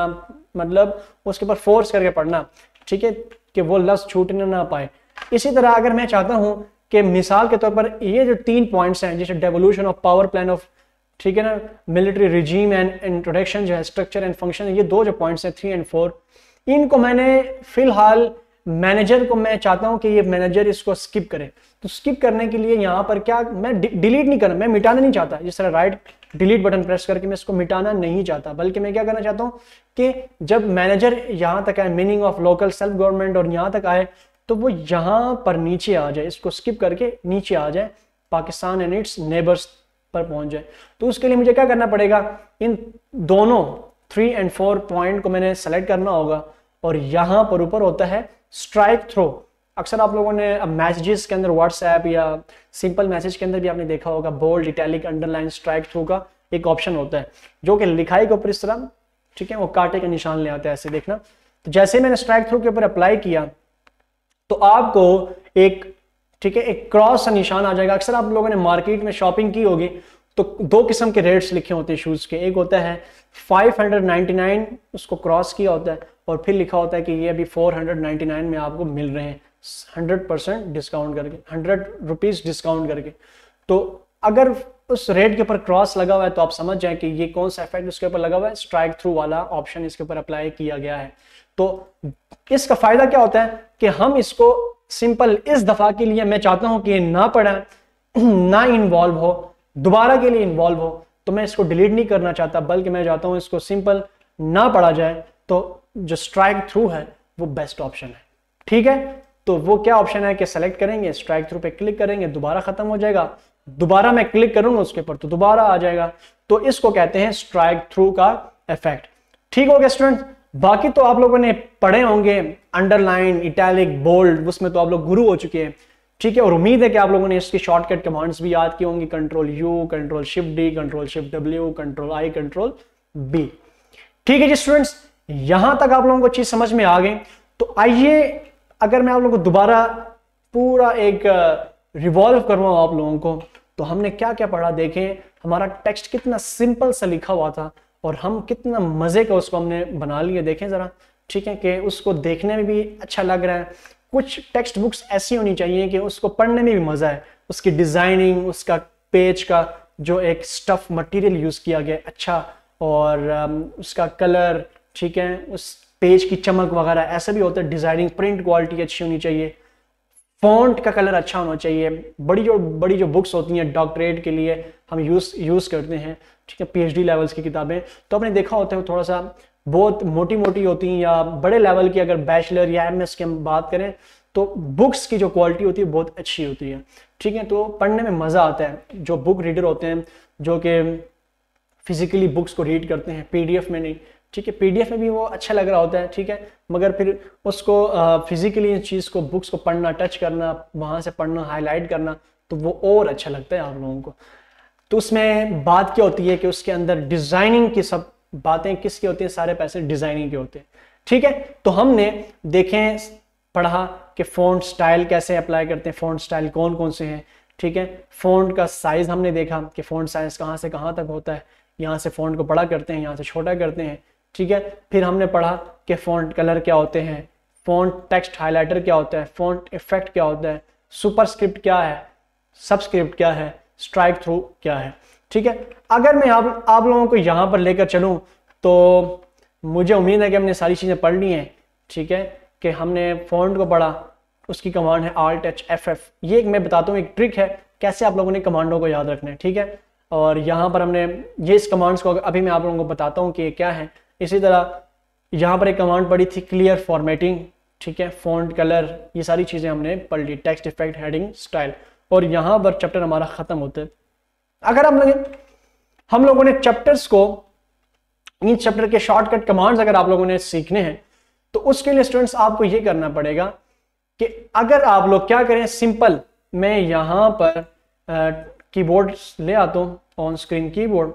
मतलब उसके ऊपर फोर्स करके पढ़ना ठीक है कि वो लफ्ज छूटने ना पाए इसी तरह अगर मैं चाहता हूं कि मिसाल के तौर पर ये जो तीन पॉइंट्स हैं जैसे devolution of power plan of ठीक है ना मिलिट्री रिजीम एंड इंट्रोडक्शन जो है स्ट्रक्चर एंड फंक्शन ये दो जो पॉइंट्स हैं थ्री एंड फोर इनको मैंने फिलहाल मैनेजर को मैं चाहता हूं कि ये मैनेजर इसको स्किप करे तो स्किप करने के लिए यहां पर क्या मैं डिलीट नहीं करना मैं मिटाना नहीं चाहता जिस तरह राइट डिलीट बटन प्रेस करके मैं इसको मिटाना नहीं चाहता बल्कि मैं क्या करना चाहता हूँ कि जब मैनेजर यहां तक आए meaning of local self government और यहां तक आए तो वो यहां पर नीचे आ जाए इसको स्किप करके नीचे आ जाए पाकिस्तान एंड इट्स नेबर्स पर पहुंच जाए तो उसके लिए मुझे क्या करना पड़ेगा इन दोनों थ्री एंड फोर पॉइंट को मैंने सेलेक्ट करना होगा और यहां पर ऊपर होता है स्ट्राइक थ्रो अक्सर आप लोगों ने मैसेजेस के अंदर व्हाट्सएप या सिंपल मैसेज के अंदर भी आपने देखा होगा bold italic underline strikethrough का एक ऑप्शन होता है जो कि लिखाई के ऊपर इस तरह ठीक है वो कांटे का निशान ले आता है ऐसे देखना तो जैसे मैंने स्ट्राइक थ्रो के ऊपर अप्लाई किया तो आपको एक ठीक है एक क्रॉस का निशान आ जाएगा अक्सर आप लोगों ने मार्केट में शॉपिंग की होगी तो दो किस्म के रेट्स लिखे होते हैं शूज़ के एक होता है 599 उसको क्रॉस किया होता है और फिर लिखा होता है कि ये अभी 499 में आपको मिल रहे हैं 100 परसेंट डिस्काउंट करके हंड्रेड रुपीज़ डिस्काउंट करके तो अगर उस रेट के ऊपर क्रॉस लगा हुआ है तो आप समझ जाए कि ये कौन सा इफेक्ट उसके ऊपर लगा हुआ है स्ट्राइक थ्रू वाला ऑप्शन इसके ऊपर अप्लाई किया गया है तो इसका फायदा क्या होता है कि हम इसको सिंपल इस दफा के लिए मैं चाहता हूं कि ये ना पढ़ा ना इन्वॉल्व हो दोबारा के लिए इन्वॉल्व हो तो मैं इसको डिलीट नहीं करना चाहता बल्कि मैं चाहता हूं इसको सिंपल ना पढ़ा जाए तो जो स्ट्राइक थ्रू है वो बेस्ट ऑप्शन है ठीक है तो वो क्या ऑप्शन है कि सेलेक्ट करेंगे स्ट्राइक थ्रू पे क्लिक करेंगे दोबारा खत्म हो जाएगा दोबारा मैं क्लिक करूंगा उसके ऊपर तो दोबारा आ जाएगा तो इसको कहते हैं स्ट्राइक थ्रू का इफेक्ट ठीक हो गया स्टूडेंट बाकी तो आप लोगों ने पढ़े होंगे अंडरलाइन इटैलिक बोल्ड उसमें तो आप लोग गुरु हो चुके हैं ठीक है और उम्मीद है कि आप लोगों ने इसकी शॉर्टकट कमांड्स भी याद की होंगी control U control shift D control shift W control I control B ठीक है जी स्टूडेंट्स यहां तक आप लोगों को चीज समझ में आ गई तो आइए अगर मैं आप लोगों को दोबारा पूरा एक रिवॉल्व करवाऊँ आप लोगों को तो हमने क्या क्या पढ़ा देखें हमारा टेक्स्ट कितना सिंपल सा लिखा हुआ था और हम कितना मज़े का उसको हमने बना लिए देखें ज़रा ठीक है कि उसको देखने में भी अच्छा लग रहा है कुछ टेक्स्ट बुक्स ऐसी होनी चाहिए कि उसको पढ़ने में भी मज़ा है उसकी डिज़ाइनिंग उसका पेज का जो एक स्टफ़ मटेरियल यूज़ किया गया अच्छा और उसका कलर ठीक है उस पेज की चमक वगैरह ऐसा भी होता है डिजाइनिंग प्रिंट क्वालिटी अच्छी होनी चाहिए फॉन्ट का कलर अच्छा होना चाहिए बड़ी जो बड़ी जो बुक्स होती हैं डॉक्टरेट के लिए हम यूज़ यूज़ करते हैं ठीक है पीएचडी लेवल्स की किताबें तो आपने देखा होता है थोड़ा सा बहुत मोटी मोटी होती हैं या बड़े लेवल की अगर बैचलर या एमएस की हम बात करें तो बुक्स की जो क्वालिटी होती है बहुत अच्छी होती है ठीक है तो पढ़ने में मज़ा आता है जो बुक रीडर होते हैं जो कि फिजिकली बुक्स को रीड करते हैं पी में नहीं ठीक है पीडीएफ में भी वो अच्छा लग रहा होता है ठीक है मगर फिर उसको फिजिकली इस चीज़ को बुक्स को पढ़ना टच करना वहाँ से पढ़ना हाईलाइट करना तो वो और अच्छा लगता है आप लोगों को तो उसमें बात क्या होती है कि उसके अंदर डिज़ाइनिंग की सब बातें किसकी होती हैं सारे पैसे डिज़ाइनिंग के होते हैं ठीक है तो हमने देखें पढ़ा कि फ़ॉन्ट स्टाइल कैसे अप्लाई करते हैं फ़ॉन्ट स्टाइल कौन कौन से हैं ठीक है फ़ॉन्ट का साइज़ हमने देखा कि फ़ॉन्ट साइज़ कहाँ से कहाँ तक होता है यहाँ से फ़ॉन्ट को बड़ा करते हैं यहाँ से छोटा करते हैं ठीक है फिर हमने पढ़ा कि फ़ॉन्ट कलर क्या होते हैं फ़ॉन्ट टेक्स्ट हाईलाइटर क्या होता है फ़ॉन्ट इफेक्ट क्या होता है सुपरस्क्रिप्ट क्या है सबस्क्रिप्ट क्या है स्ट्राइक थ्रू क्या है ठीक है अगर मैं आप आप लोगों को यहाँ पर लेकर चलूँ तो मुझे उम्मीद है कि हमने सारी चीज़ें पढ़ ली हैं ठीक है कि हमने फ़ॉन्ट को पढ़ा उसकी कमांड है आल्ट एच एफ एफ ये एक मैं बताता हूँ एक ट्रिक है कैसे आप लोगों ने कमांडों को याद रखना है ठीक है और यहाँ पर हमने ये इस कमांड्स को अभी मैं आप लोगों को बताता हूँ कि ये क्या है इसी तरह यहाँ पर एक कमांड पड़ी थी क्लियर फॉर्मेटिंग ठीक है फॉन्ट कलर ये सारी चीज़ें हमने पढ़ ली टेक्स्ट इफेक्ट हेडिंग स्टाइल और यहाँ पर चैप्टर हमारा ख़त्म होते अगर हम लोग हम लोगों ने चैप्टर्स को इन चैप्टर के शॉर्टकट कमांड्स अगर आप लोगों ने सीखने हैं तो उसके लिए स्टूडेंट्स आपको ये करना पड़ेगा कि अगर आप लोग क्या करें सिंपल मैं यहाँ पर कीबोर्ड ले आता हूँ ऑन स्क्रीन कीबोर्ड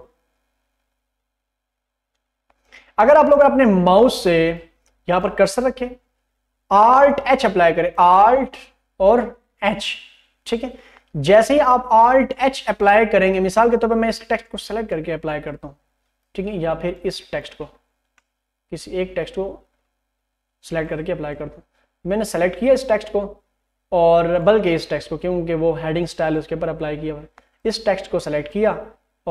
अगर आप लोग अपने माउस से यहां पर कर्सर रखें आर्ट एच अप्लाई करें आर्ट और एच ठीक है जैसे ही आप आर्ट एच अप्लाई करेंगे मिसाल के तौर तो पर मैं इस टेक्स्ट को सेलेक्ट करके अप्लाई करता हूं ठीक है या फिर इस टेक्स्ट को किसी एक टेक्स्ट को सेलेक्ट करके अप्लाई करता हूं मैंने सेलेक्ट किया इस टेक्स्ट को और बल्कि इस टेक्स्ट को क्योंकि वो हेडिंग स्टाइल उसके ऊपर अप्लाई किया हुआ इस टेक्स्ट को सेलेक्ट किया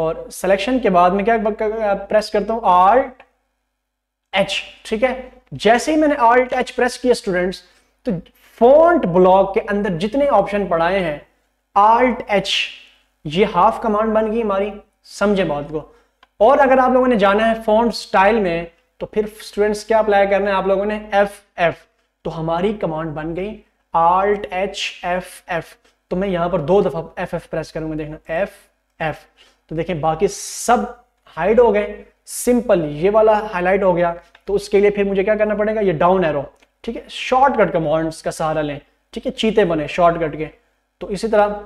और सिलेक्शन के बाद में क्या प्रेस करता हूँ आर्ट एच ठीक है जैसे ही मैंने ऑल्ट एच प्रेस किया स्टूडेंट्स तो फॉन्ट ब्लॉक के अंदर जितने ऑप्शन पढ़ाए हैं ऑल्ट एच ये हाफ कमांड बन गई हमारी समझे बात को और अगर आप लोगों ने जाना है फॉन्ट स्टाइल में तो फिर स्टूडेंट्स क्या अप्लाई करना है आप लोगों ने एफ एफ तो हमारी कमांड बन गई ऑल्ट एच एफ एफ तो मैं यहां पर दो दफा एफ एफ प्रेस करूंगा देखना एफ एफ तो देखें बाकी सब हाइड हो गए सिंपल ये वाला हाईलाइट हो गया तो उसके लिए फिर मुझे क्या करना पड़ेगा ये डाउन एरो ठीक है शॉर्टकट कमांड्स का सहारा लें ठीक है चीते बने शॉर्टकट के तो इसी तरह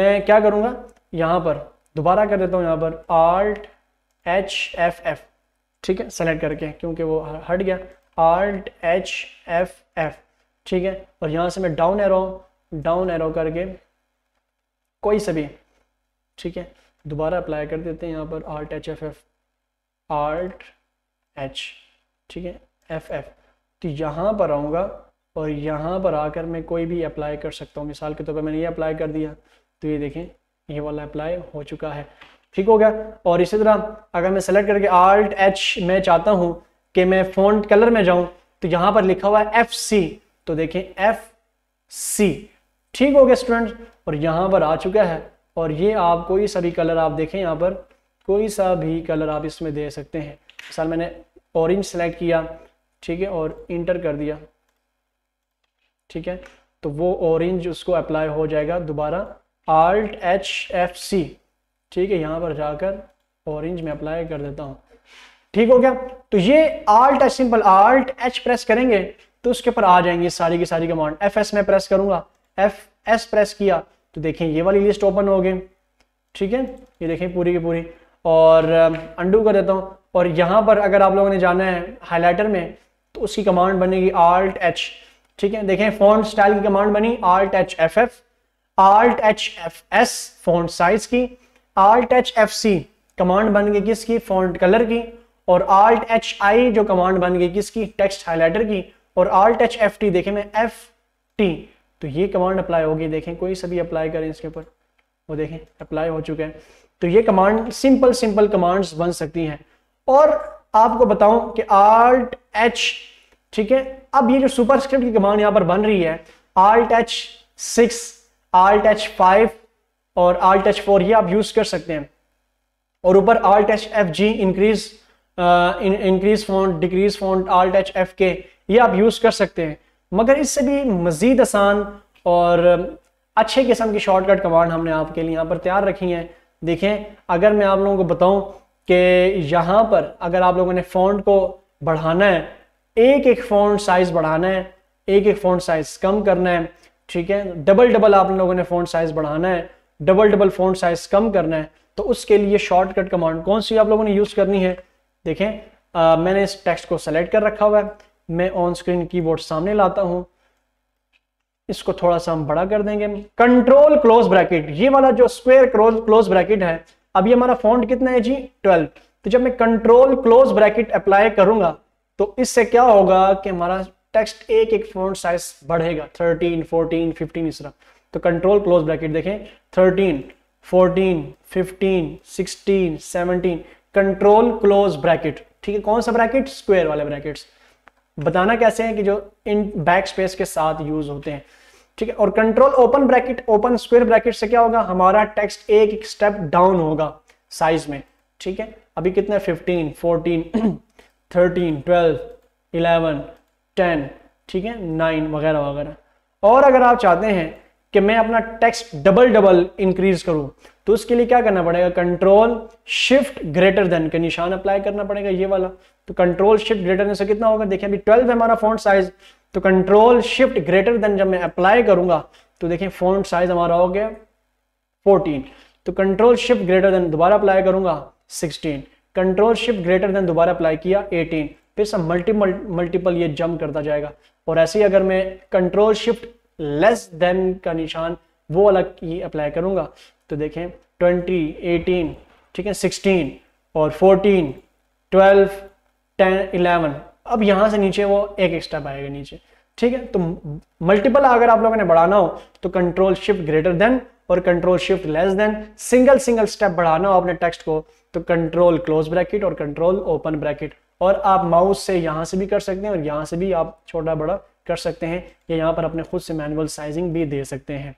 मैं क्या करूँगा यहाँ पर दोबारा कर देता हूँ यहाँ पर आर्ट एच एफ एफ ठीक है सेलेक्ट करके क्योंकि वो हट गया आर्ट एच एफ एफ ठीक है और यहाँ से मैं डाउन एरो डाउन एरो करके कोई सभी ठीक है दोबारा अप्लाई कर देते हैं यहाँ पर alt H F F alt H ठीक है एफ एफ तो यहाँ पर आऊँगा और यहाँ पर आकर मैं कोई भी अप्लाई कर सकता हूँ मिसाल के तौर तो पर मैंने ये अप्लाई कर दिया तो ये देखें ये वाला अप्लाई हो चुका है ठीक हो गया और इसी तरह अगर मैं सेलेक्ट करके आर्ट एच मैं चाहता हूँ कि मैं फ़ॉन्ट कलर में जाऊँ तो यहाँ पर लिखा हुआ है एफ सी तो देखें एफ सी ठीक हो गया स्टूडेंट और यहाँ पर आ चुका है और ये आपको ये सभी कलर आप देखें यहाँ पर कोई सा भी कलर आप इसमें दे सकते हैं मिसाल मैंने ऑरेंज सेलेक्ट किया ठीक है और इंटर कर दिया ठीक है तो वो ऑरेंज उसको अप्लाई हो जाएगा दोबारा आल्ट एच एफ सी ठीक है यहाँ पर जाकर ऑरेंज में अप्लाई कर देता हूँ ठीक हो गया तो ये alt H simple alt H press करेंगे तो उसके ऊपर आ जाएंगे सारी की सारी कमांड एफ एस में प्रेस करूंगा एफ एस प्रेस किया तो देखें ये वाली लिस्ट ओपन हो गई ठीक है ये देखें पूरी की पूरी और अंडू कर देता हूँ और यहाँ पर अगर आप लोगों ने जाना है हाईलाइटर में तो उसकी कमांड बनेगी आल्ट एच ठीक है देखें फ़ॉन्ट स्टाइल की कमांड बनी alt H F F alt H F S font size की alt H F C command बन गई किसकी फ़ॉन्ट कलर की और आर्ट एच आई जो कमांड बन गई किसकी टेक्स्ट हाईलाइटर की और आर्ट एच एफ टी देखें मैं एफ टी तो ये कमांड अप्लाई होगी देखें कोई सभी अप्लाई करें इसके ऊपर वो देखें अप्लाई हो चुका है तो ये कमांड सिंपल सिंपल कमांड्स बन सकती हैं और आपको बताऊं कि आल्ट एच ठीक है अब ये जो सुपरस्क्रिप्ट की कमांड यहां पर बन रही है alt H six alt H five और आल्ट एच फोर ये आप यूज कर सकते हैं और ऊपर alt H F G increase increase font decrease font alt H F K ये आप यूज कर सकते हैं मगर इससे भी मजीद आसान और अच्छे किस्म की शॉर्टकट कमांड हमने आपके लिए यहाँ पर तैयार रखी हैं देखें अगर मैं आप लोगों को बताऊं कि यहाँ पर अगर आप लोगों ने फ़ॉन्ट को बढ़ाना है एक एक फ़ॉन्ट साइज़ बढ़ाना है एक एक फ़ॉन्ट साइज़ कम करना है ठीक है डबल डबल आप लोगों ने फ़ॉन्ट साइज़ बढ़ाना है डबल डबल फ़ॉन्ट साइज़ कम करना है तो उसके लिए शॉर्टकट कमांड कौन सी आप लोगों ने यूज़ करनी है देखें आ, मैंने इस टेक्स्ट को सेलेक्ट कर रखा हुआ है मैं ऑन स्क्रीन कीबोर्ड सामने लाता हूँ इसको थोड़ा सा हम बड़ा कर देंगे कंट्रोल क्लोज ब्रैकेट ये वाला जो स्क्वेयर क्लोज ब्रैकेट है अभी हमारा फॉन्ट कितना है जी ट्वेल्व तो जब मैं कंट्रोल क्लोज ब्रैकेट अप्लाई करूंगा तो इससे क्या होगा कि हमारा टेक्स्ट एक एक फॉन्ट साइज बढ़ेगा 13, 14, 15 इस तरह तो कंट्रोल क्लोज ब्रैकेट देखें 13, 14, 15, 16, 17 कंट्रोल क्लोज ब्रैकेट ठीक है कौन सा ब्रैकेट स्क्वेयर वाले ब्रैकेट्स बताना कैसे है कि जो इन बैक स्पेस के साथ यूज होते हैं ठीक है और control open bracket open square bracket से क्या होगा हमारा टेक्स्ट एक, एक स्टेप डाउन होगा साइज में ठीक है अभी कितना fifteen fourteen thirteen twelve eleven ten ठीक है नाइन वगैरह वगैरह और अगर आप चाहते हैं कि मैं अपना टेक्स्ट डबल डबल इंक्रीज करूं तो उसके लिए क्या करना पड़ेगा कंट्रोल शिफ्ट ग्रेटर देन के निशान अप्लाई करना पड़ेगा ये वाला तो कंट्रोल शिफ्ट ग्रेटर से कितना होगा देखिए अभी ट्वेल्व है हमारा फॉन्ट साइज तो कंट्रोल शिफ्ट ग्रेटर देन जब मैं अप्लाई करूंगा तो देखिए फॉन्ट साइज हमारा हो गया फोर्टीन तो कंट्रोल शिफ्ट ग्रेटर देन दोबारा अप्लाई करूंगा sixteen control shift greater than दोबारा अप्लाई किया एटीन फिर सब मल्टी मल्टीपल ये जम करता जाएगा और ऐसे ही अगर मैं कंट्रोल शिफ्ट लेस देन का निशान वो अलग ही अप्लाई करूंगा तो देखें ट्वेंटी एटीन ठीक है सिक्सटीन और फोर्टीन ट्वेल्व टेन इलेवन अब यहाँ से नीचे वो एक स्टेप आएगा नीचे ठीक है तो मल्टीपल अगर आप लोगों ने बढ़ाना हो तो कंट्रोल शिफ्ट ग्रेटर देन और control shift less than single single step बढ़ाना हो अपने टेक्स्ट को तो कंट्रोल क्लोज ब्रैकेट और कंट्रोल ओपन ब्रैकेट और आप माउस से यहाँ से भी कर सकते हैं और यहाँ से भी आप छोटा बड़ा कर सकते हैं या यहाँ पर अपने खुद से मैनुअल साइजिंग भी दे सकते हैं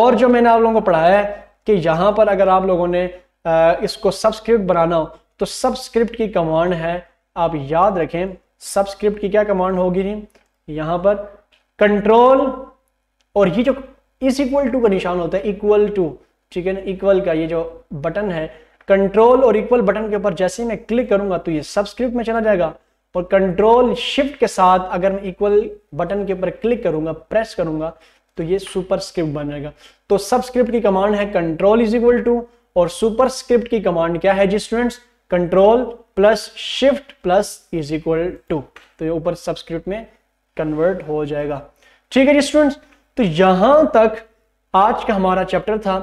और जो मैंने आप लोगों को पढ़ाया है कि यहाँ पर अगर आप लोगों ने इसको सब्सक्रिप्ट बनाना हो तो सबस्क्रिप्ट की कमांड है आप याद रखें सबस्क्रिप्ट की क्या कमांड होगी यहां पर कंट्रोल और ये जो इस इक्वल टू का निशान होता है इक्वल टू ठीक है ना इक्वल का ये जो बटन है कंट्रोल और इक्वल बटन के ऊपर जैसे ही मैं क्लिक करूंगा तो ये सबस्क्रिप्ट में चला जाएगा और कंट्रोल शिफ्ट के साथ अगर मैं इक्वल बटन के ऊपर क्लिक करूंगा प्रेस करूंगा तो ये सुपर स्क्रिप्ट बन जाएगा तो सबस्क्रिप्ट की कमांड है कंट्रोल इज इक्वल टू और सुपर स्क्रिप्ट की कमांड क्या है जी students control plus shift plus is equal to तो ये ऊपर सब्सक्रिप्ट में कन्वर्ट हो जाएगा ठीक है जी स्टूडेंट्स तो यहां तक आज का हमारा चैप्टर था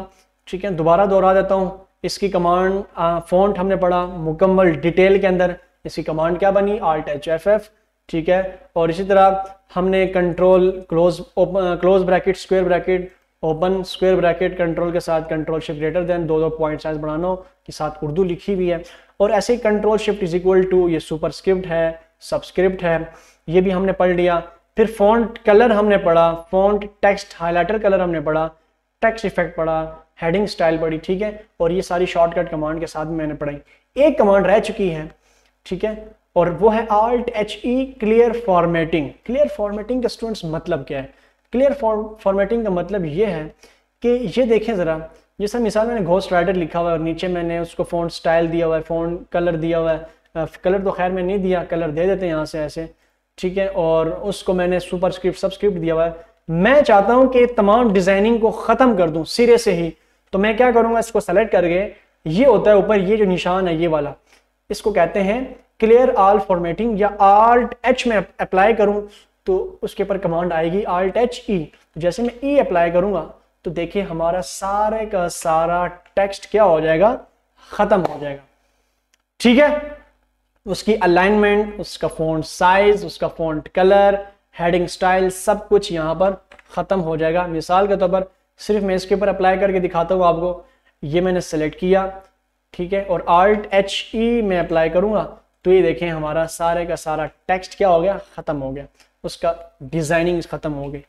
ठीक है दोबारा दोहरा देता हूं इसकी कमांड फॉन्ट हमने पढ़ा मुकम्मल डिटेल के अंदर इसकी कमांड क्या बनी आल्ट एच एफ एफ ठीक है और इसी तरह हमने control close close bracket square bracket open square bracket control के साथ कंट्रोल शिफ्ट ग्रेटर देन दो दो पॉइंट साइज बनाना के साथ उर्दू लिखी हुई है और ऐसे ही control shift is equal to ये सुपर स्क्रिप्ट है सबस्क्रिप्ट है ये भी हमने पढ़ लिया फिर फॉन्ट कलर हमने पढ़ा फॉन्ट टेक्स्ट हाईलाइटर कलर हमने पढ़ा टेक्स्ट इफेक्ट पढ़ा हेडिंग स्टाइल पढ़ी ठीक है और ये सारी शॉर्टकट कमांड के साथ मैंने पढ़ाई एक कमांड रह चुकी है ठीक है और वो है alt H E clear formatting clear formatting का स्टूडेंट्स मतलब क्या है क्लियर फॉर्मेटिंग का मतलब ये है कि ये देखें ज़रा ये सब मिसाल मैंने घोस्ट राइडर लिखा हुआ है और नीचे मैंने उसको फोन स्टाइल दिया हुआ है फोन कलर दिया हुआ है कलर तो खैर मैं नहीं दिया कलर दे देते यहाँ से ऐसे ठीक है और उसको मैंने सुपर स्क्रिप्ट सबस्क्रिप्ट दिया हुआ है मैं चाहता हूं कि तमाम डिजाइनिंग को खत्म कर दूं सिरे से ही तो मैं क्या करूंगा इसको सेलेक्ट करके ये होता है ऊपर ये जो निशान है ये वाला इसको कहते हैं क्लियर आल फॉर्मेटिंग या आल्ट एच में अप्लाई करूं तो उसके ऊपर कमांड आएगी आल्ट एच ई जैसे मैं ई e अप्लाई करूंगा तो देखिए हमारा सारे का सारा टेक्स्ट क्या हो जाएगा खत्म हो जाएगा ठीक है उसकी अलाइनमेंट उसका फ़ॉन्ट साइज उसका फ़ॉन्ट कलर हेडिंग स्टाइल सब कुछ यहाँ पर ख़त्म हो जाएगा मिसाल के तौर पर सिर्फ मैं इसके ऊपर अप्लाई करके दिखाता हूँ आपको ये मैंने सेलेक्ट किया ठीक है और आर्ट एच ई में अप्लाई करूँगा तो ये देखें हमारा सारे का सारा टेक्स्ट क्या हो गया ख़त्म हो गया उसका डिज़ाइनिंग ख़त्म हो गई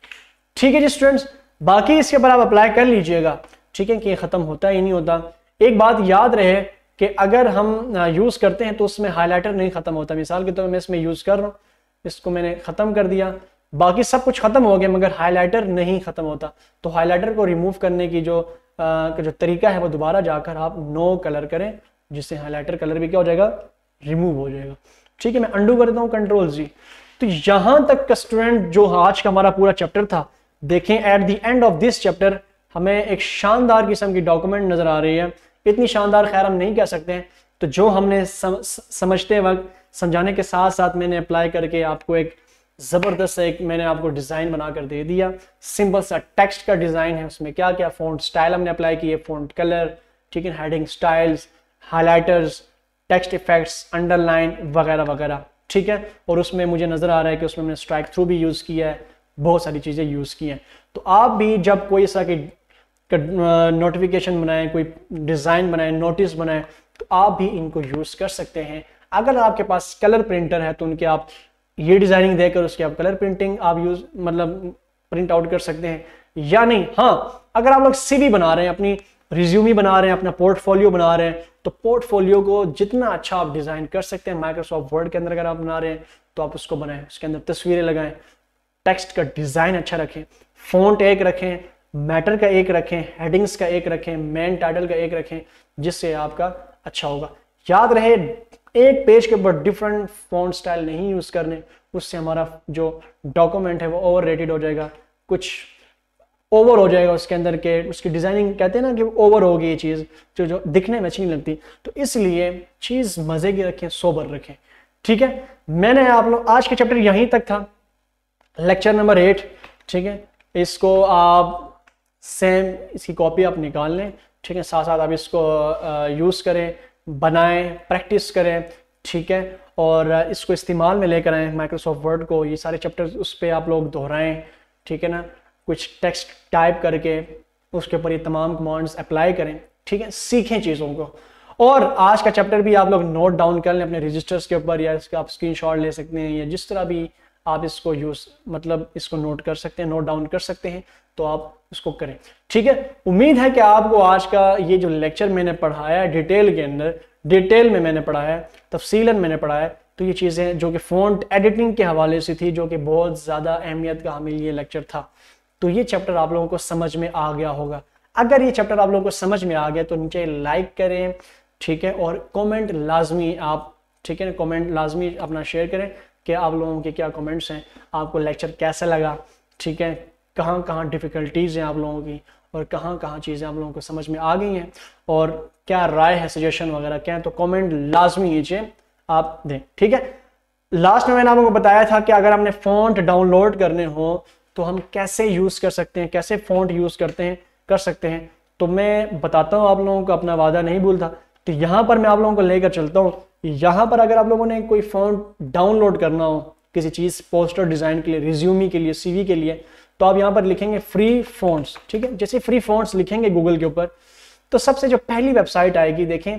ठीक है जी स्टूडेंट्स बाकी इसके ऊपर आप अप्लाई कर लीजिएगा ठीक है कि ये ख़त्म होता ही नहीं होता एक बात याद रहे कि अगर हम यूज़ करते हैं तो उसमें हाईलाइटर नहीं ख़त्म होता मिसाल के तौर तो मैं इसमें यूज़ कर रहा हूँ इसको मैंने ख़त्म कर दिया बाकी सब कुछ ख़त्म हो गया मगर हाईलाइटर नहीं ख़त्म होता तो हाईलाइटर को रिमूव करने की जो का जो तरीका है वो दोबारा जाकर आप नो कलर करें जिससे हाईलाइटर कलर भी क्या हो जाएगा रिमूव हो जाएगा ठीक है मैं अंडू कर देता हूँ कंट्रोल जी तो यहाँ तक का स्टूडेंट जो आज का हमारा पूरा चैप्टर था देखें at the end of this chapter हमें एक शानदार किस्म की डॉक्यूमेंट नज़र आ रही है इतनी शानदार खैर हम नहीं कह सकते हैं तो जो हमने सम, समझते वक्त समझाने के साथ साथ मैंने अप्लाई करके आपको एक ज़बरदस्त एक मैंने आपको डिज़ाइन बना कर दे दिया सिंपल सा टेक्स्ट का डिज़ाइन है उसमें क्या क्या फ़ॉन्ट स्टाइल हमने अप्लाई किए फ़ॉन्ट कलर ठीक है heading styles highlighters text effects underline वगैरह वगैरह ठीक है और उसमें मुझे नज़र आ रहा है कि उसमें मैंने स्ट्राइक थ्रू भी यूज़ किया है बहुत सारी चीज़ें यूज़ की हैं तो आप भी जब कोई ऐसा कि नोटिफिकेशन बनाएं कोई डिज़ाइन बनाएं नोटिस बनाएं तो आप भी इनको यूज़ कर सकते हैं अगर आपके पास कलर प्रिंटर है तो उनके आप ये डिज़ाइनिंग देकर उसके आप कलर प्रिंटिंग आप यूज़ मतलब प्रिंट आउट कर सकते हैं या नहीं हाँ अगर आप लोग सी बना रहे हैं अपनी रिज्यूमी बना रहे हैं अपना पोर्टफोलियो बना रहे हैं तो पोर्टफोलियो को जितना अच्छा आप डिज़ाइन कर सकते हैं माइक्रोसॉफ्ट वर्ड के अंदर अगर आप बना रहे हैं तो आप उसको बनाएं उसके अंदर तस्वीरें लगाएं टेक्स्ट का डिज़ाइन अच्छा रखें फ़ॉन्ट एक रखें मैटर का एक रखें हेडिंग्स का एक रखें मेन टाइटल का एक रखें जिससे आपका अच्छा होगा याद रहे एक पेज के ऊपर डिफरेंट फ़ॉन्ट स्टाइल नहीं यूज़ करने उससे हमारा जो डॉक्यूमेंट है वो ओवर हो जाएगा कुछ ओवर हो जाएगा उसके अंदर के उसकी डिज़ाइनिंग कहते हैं ना कि ओवर होगी ये चीज़ जो जो दिखने में अच्छी नहीं लगती तो इसलिए चीज़ मज़े की रखें सोबर रखें ठीक है मैंने आप लोग आज का चैप्टर यहीं तक था लेक्चर नंबर एट ठीक है इसको आप सेम इसकी कॉपी आप निकाल लें ठीक है साथ साथ आप इसको यूज़ करें बनाएं प्रैक्टिस करें ठीक है और इसको इस्तेमाल में लेकर आएँ माइक्रोसॉफ्ट वर्ड को ये सारे चैप्टर उस पर आप लोग दोहराएँ ठीक है ना कुछ टेक्स्ट टाइप करके उसके ऊपर ये तमाम कमांड्स अप्लाई करें ठीक है सीखें चीज़ों को और आज का चैप्टर भी आप लोग नोट डाउन कर लें अपने रजिस्टर्स के ऊपर या इसका आप स्क्रीन ले सकते हैं या जिस तरह भी आप इसको यूज मतलब इसको नोट कर सकते हैं नोट डाउन कर सकते हैं तो आप इसको करें ठीक है उम्मीद है कि आपको आज का ये जो लेक्चर मैंने पढ़ाया डिटेल के अंदर डिटेल में मैंने पढ़ाया तफसीला मैंने पढ़ाया तो ये चीज़ें जो कि फ़ॉन्ट एडिटिंग के हवाले से थी जो कि बहुत ज़्यादा अहमियत का हामिल ये लेक्चर था तो ये चैप्टर आप लोगों को समझ में आ गया होगा अगर ये चैप्टर आप लोगों को समझ में आ गया तो नीचे लाइक करें ठीक है और कमेंट लाजमी आप ठीक है ना कॉमेंट लाजमी अपना शेयर करें कि आप लोगों के क्या कमेंट्स हैं आपको लेक्चर कैसा लगा ठीक है कहाँ कहाँ डिफ़िकल्टीज़ हैं आप लोगों की और कहाँ कहाँ चीज़ें आप लोगों को समझ में आ गई हैं और क्या राय है सजेशन वगैरह क्या है तो कमेंट लाजमी कीजिए आप दें ठीक है लास्ट में मैंने आप लोगों को बताया था कि अगर हमने फ़ॉन्ट डाउनलोड करने हो तो हम कैसे यूज़ कर सकते हैं कैसे फ़ॉन्ट यूज़ करते हैं कर सकते हैं तो मैं बताता हूँ आप लोगों को अपना वादा नहीं भूलता तो यहाँ पर मैं आप लोगों को लेकर चलता हूँ यहां पर अगर आप लोगों ने कोई फॉर्म डाउनलोड करना हो किसी चीज़ पोस्टर डिज़ाइन के लिए रिज्यूमी के लिए सीवी के लिए तो आप यहां पर लिखेंगे फ्री फोन्स ठीक है जैसे फ्री फोन्स लिखेंगे गूगल के ऊपर तो सबसे जो पहली वेबसाइट आएगी देखें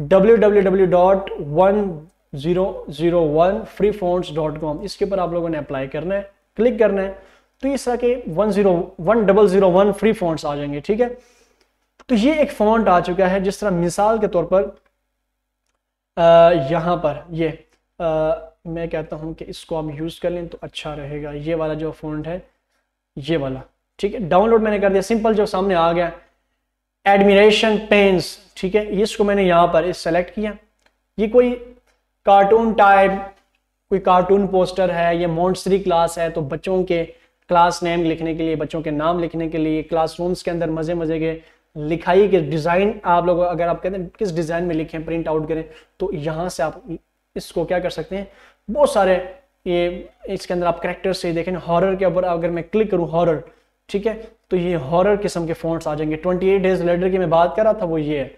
W W W dot one zero zero dot com इसके ऊपर आप लोगों ने अप्लाई करना है क्लिक करना है तो इस तरह के one zero one double zero one free fonts आ जाएंगे ठीक है तो ये एक फॉन्ट आ चुका है जिस तरह मिसाल के तौर पर यहाँ पर ये आ, मैं कहता हूँ कि इसको आप यूज़ कर लें तो अच्छा रहेगा ये वाला जो फ़ॉन्ट है ये वाला ठीक है डाउनलोड मैंने कर दिया सिंपल जो सामने आ गया एडमिनेशन पेंस ठीक है इसको मैंने यहाँ पर इस सेलेक्ट किया ये कोई कार्टून टाइप कोई कार्टून पोस्टर है ये मोन्सरी क्लास है तो बच्चों के क्लास नेम लिखने के लिए बच्चों के नाम लिखने के लिए क्लासरूम्स के अंदर मज़े मज़े के लिखाई के डिज़ाइन आप लोग अगर आप कहते हैं किस डिज़ाइन में लिखें प्रिंट आउट करें तो यहां से आप इसको क्या कर सकते हैं बहुत सारे ये इसके अंदर आप करेक्टर से देखें हॉरर के ऊपर अगर मैं क्लिक करूँ हॉरर ठीक है तो ये हॉरर किस्म के फोन आ जाएंगे 28 डेज लेटर की मैं बात कर रहा था वो ये है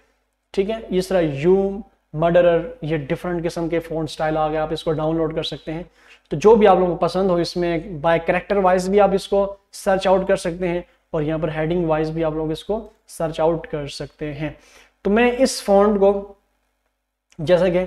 ठीक है इस तरह यूम मर्डरर ये डिफरेंट किस्म के फ़ोन स्टाइल आ गए आप इसको डाउनलोड कर सकते हैं तो जो भी आप लोगों को पसंद हो इसमें बाय करेक्टर वाइज भी आप इसको सर्च आउट कर सकते हैं और यहाँ पर हेडिंग वाइज भी आप लोग इसको सर्च आउट कर सकते हैं तो मैं इस फॉन्ट को जैसे कि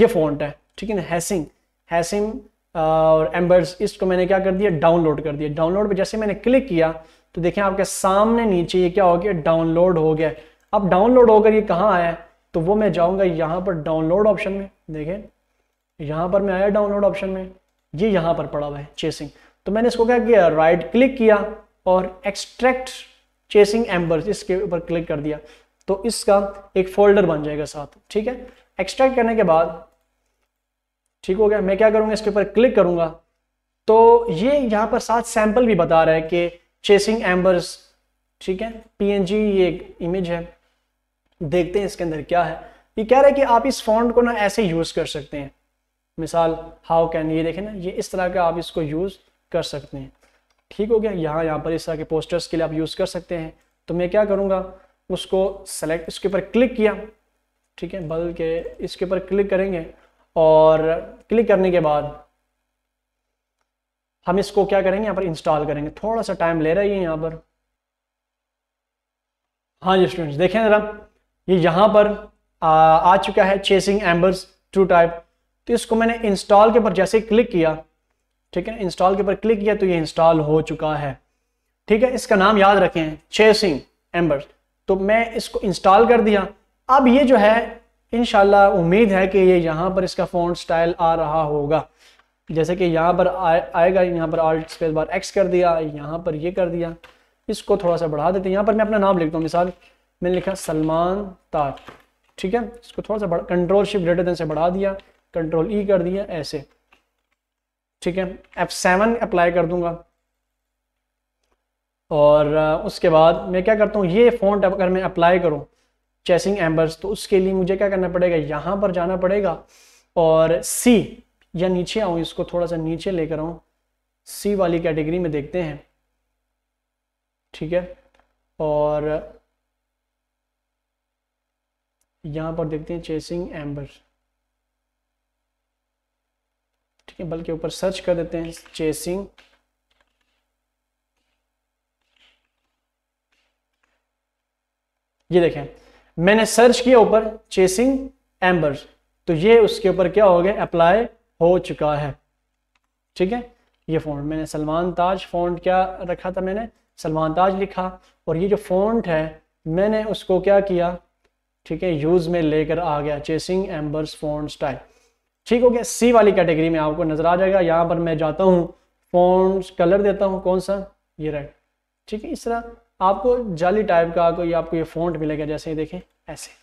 ये फॉन्ट है ठीक है ना हैसिंग हैसिंग और एम्बर्स इसको मैंने क्या कर दिया डाउनलोड कर दिया डाउनलोड पर जैसे मैंने क्लिक किया तो देखें आपके सामने नीचे ये क्या हो गया डाउनलोड हो गया अब डाउनलोड होकर ये कहाँ आया तो वो मैं जाऊँगा यहाँ पर डाउनलोड ऑप्शन में देखें यहाँ पर मैं आया डाउनलोड ऑप्शन में ये यहाँ पर पड़ा हुआ है चेसिंग तो मैंने इसको क्या किया राइट क्लिक किया और एक्सट्रैक्ट चेसिंग एम्बर्स इसके ऊपर क्लिक कर दिया तो इसका एक फोल्डर बन जाएगा साथ ठीक है एक्सट्रैक्ट करने के बाद ठीक हो गया मैं क्या करूँगा इसके ऊपर क्लिक करूँगा तो ये यहाँ पर साथ सैंपल भी बता रहा है कि चेसिंग एम्बर्स ठीक है पी ये एक इमेज है देखते हैं इसके अंदर क्या है ये कह रहा है कि आप इस फॉन्ट को ना ऐसे यूज़ कर सकते हैं मिसाल हाउ कैन ये देखें ना ये इस तरह का आप इसको यूज़ कर सकते हैं ठीक हो गया यहाँ यहाँ पर इस तरह के पोस्टर्स के लिए आप यूज़ कर सकते हैं तो मैं क्या करूँगा उसको सेलेक्ट इसके ऊपर क्लिक किया ठीक है बल्कि इसके ऊपर क्लिक करेंगे और क्लिक करने के बाद हम इसको क्या करेंगे यहाँ पर इंस्टॉल करेंगे थोड़ा सा टाइम ले रही है यहाँ पर हाँ जी स्टूडेंट्स देखें ज़रा ये यहाँ पर आ, आ चुका है चेसिंग एम्बर्स ट्रू टाइप तो इसको मैंने इंस्टॉल के ऊपर जैसे क्लिक किया ठीक है इंस्टॉल के ऊपर क्लिक किया तो ये इंस्टॉल हो चुका है ठीक है इसका नाम याद रखें सिंह एम्बर तो मैं इसको इंस्टॉल कर दिया अब ये जो है इन उम्मीद है कि ये यहाँ पर इसका फोन स्टाइल आ रहा होगा जैसे कि यहाँ पर आ, आएगा यहाँ पर आल्ट स्पेस बार एक्स कर दिया यहाँ पर ये कर दिया इसको थोड़ा सा बढ़ा देते हैं यहाँ पर मैं अपना नाम लिखता हूँ मिसाल मैंने लिखा सलमान तार ठीक है इसको थोड़ा सा कंट्रोल शिप ग्रेटर देन से बढ़ा दिया कंट्रोल ई e कर दिया ऐसे ठीक है एफ सेवन अप्लाई कर दूंगा और उसके बाद मैं क्या करता हूँ ये फ़ॉन्ट अगर मैं अप्लाई करूँ चेसिंग एम्बर्स तो उसके लिए मुझे क्या करना पड़ेगा यहाँ पर जाना पड़ेगा और सी या नीचे आऊँ इसको थोड़ा सा नीचे लेकर आऊँ सी वाली कैटेगरी में देखते हैं ठीक है और यहाँ पर देखते हैं चेसिंग एम्बर्स ठीक है बल के ऊपर सर्च कर देते हैं चेसिंग ये देखें मैंने सर्च किया ऊपर चेसिंग एम्बर तो ये उसके ऊपर क्या हो गया अप्लाई हो चुका है ठीक है ये फ़ॉन्ट मैंने सलमान ताज फ़ॉन्ट क्या रखा था मैंने सलमान ताज लिखा और ये जो फ़ॉन्ट है मैंने उसको क्या किया ठीक है यूज़ में लेकर आ गया चेसिंग एम्बर्स फ़ॉन्ट स्टाइल ठीक हो गया सी वाली कैटेगरी में आपको नजर आ जाएगा यहाँ पर मैं जाता हूँ फोन कलर देता हूँ कौन सा ये रेड ठीक है इस तरह आपको जाली टाइप का कोई आपको ये फोन मिलेगा जैसे ये देखें ऐसे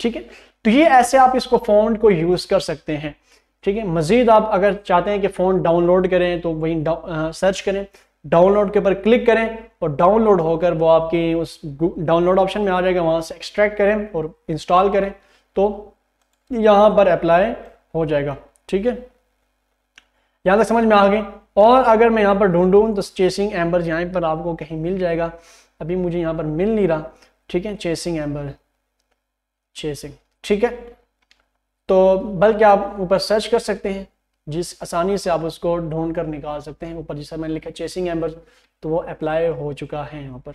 ठीक है तो ये ऐसे आप इसको फोन को यूज कर सकते हैं ठीक है मजीद आप अगर चाहते हैं कि फोन डाउनलोड करें तो वहीं आ, सर्च करें डाउनलोड के ऊपर क्लिक करें और डाउनलोड होकर वो आपकी उस डाउनलोड ऑप्शन में आ जाएगा वहां से एक्सट्रैक्ट करें और इंस्टॉल करें तो यहाँ पर अप्लाई हो जाएगा ठीक है यहाँ तक समझ में आ गई और अगर मैं यहाँ पर ढूंढूँ तो चेसिंग एम्बर यहाँ पर आपको कहीं मिल जाएगा अभी मुझे यहाँ पर मिल नहीं रहा ठीक है चेसिंग एम्बर चेसिंग ठीक है तो बल्कि आप ऊपर सर्च कर सकते हैं जिस आसानी से आप उसको ढूंढ कर निकाल सकते हैं ऊपर जिसका मैंने लिखा चेसिंग एम्बर तो वो अप्लाई हो चुका है यहाँ पर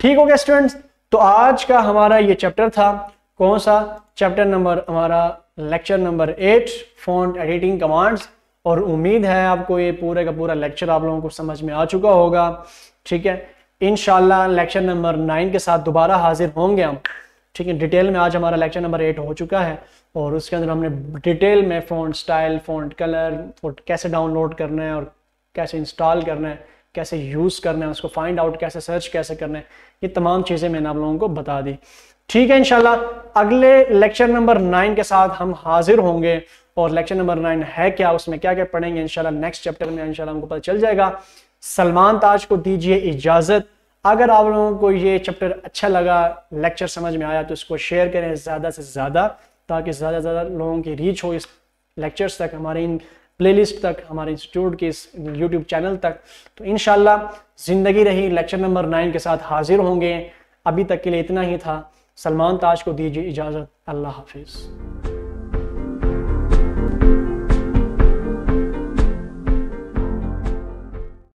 ठीक हो गया स्टूडेंट्स तो आज का हमारा ये चैप्टर था कौन सा चैप्टर नंबर हमारा lecture number eight font editing commands और उम्मीद है आपको ये पूरे का पूरा लेक्चर आप लोगों को समझ में आ चुका होगा ठीक है इन लेक्चर नंबर नाइन के साथ दोबारा हाजिर होंगे हम ठीक है डिटेल में आज हमारा लेक्चर नंबर एट हो चुका है और उसके अंदर हमने डिटेल में फ़ॉन्ट स्टाइल फ़ॉन्ट कलर और कैसे डाउनलोड करना है और कैसे इंस्टॉल करना है कैसे यूज़ करना है उसको फाइंड आउट कैसे सर्च कैसे करना है ये तमाम चीज़ें मैंने आप लोगों को बता दी ठीक है इनशाला अगले लेक्चर नंबर नाइन के साथ हम हाजिर होंगे और लेक्चर नंबर नाइन है क्या उसमें क्या क्या पढ़ेंगे इनशाला नेक्स्ट चैप्टर में इनशाला हमको पता चल जाएगा सलमान ताज को दीजिए इजाज़त अगर आप लोगों को ये चैप्टर अच्छा लगा लेक्चर समझ में आया तो इसको शेयर करें ज़्यादा से ज़्यादा ताकि ज़्यादा से ज़्यादा लोगों की रीच हो इस लेक्चर्स तक हमारे इन प्लेलिस्ट तक हमारे इंस्टीट्यूट के इस यूट्यूब चैनल तक तो इन ज़िंदगी रही लेक्चर नंबर नाइन के साथ हाजिर होंगे अभी तक के लिए इतना ही था सलमान ताज को दीजिए इजाज़त अल्लाह हाफिज़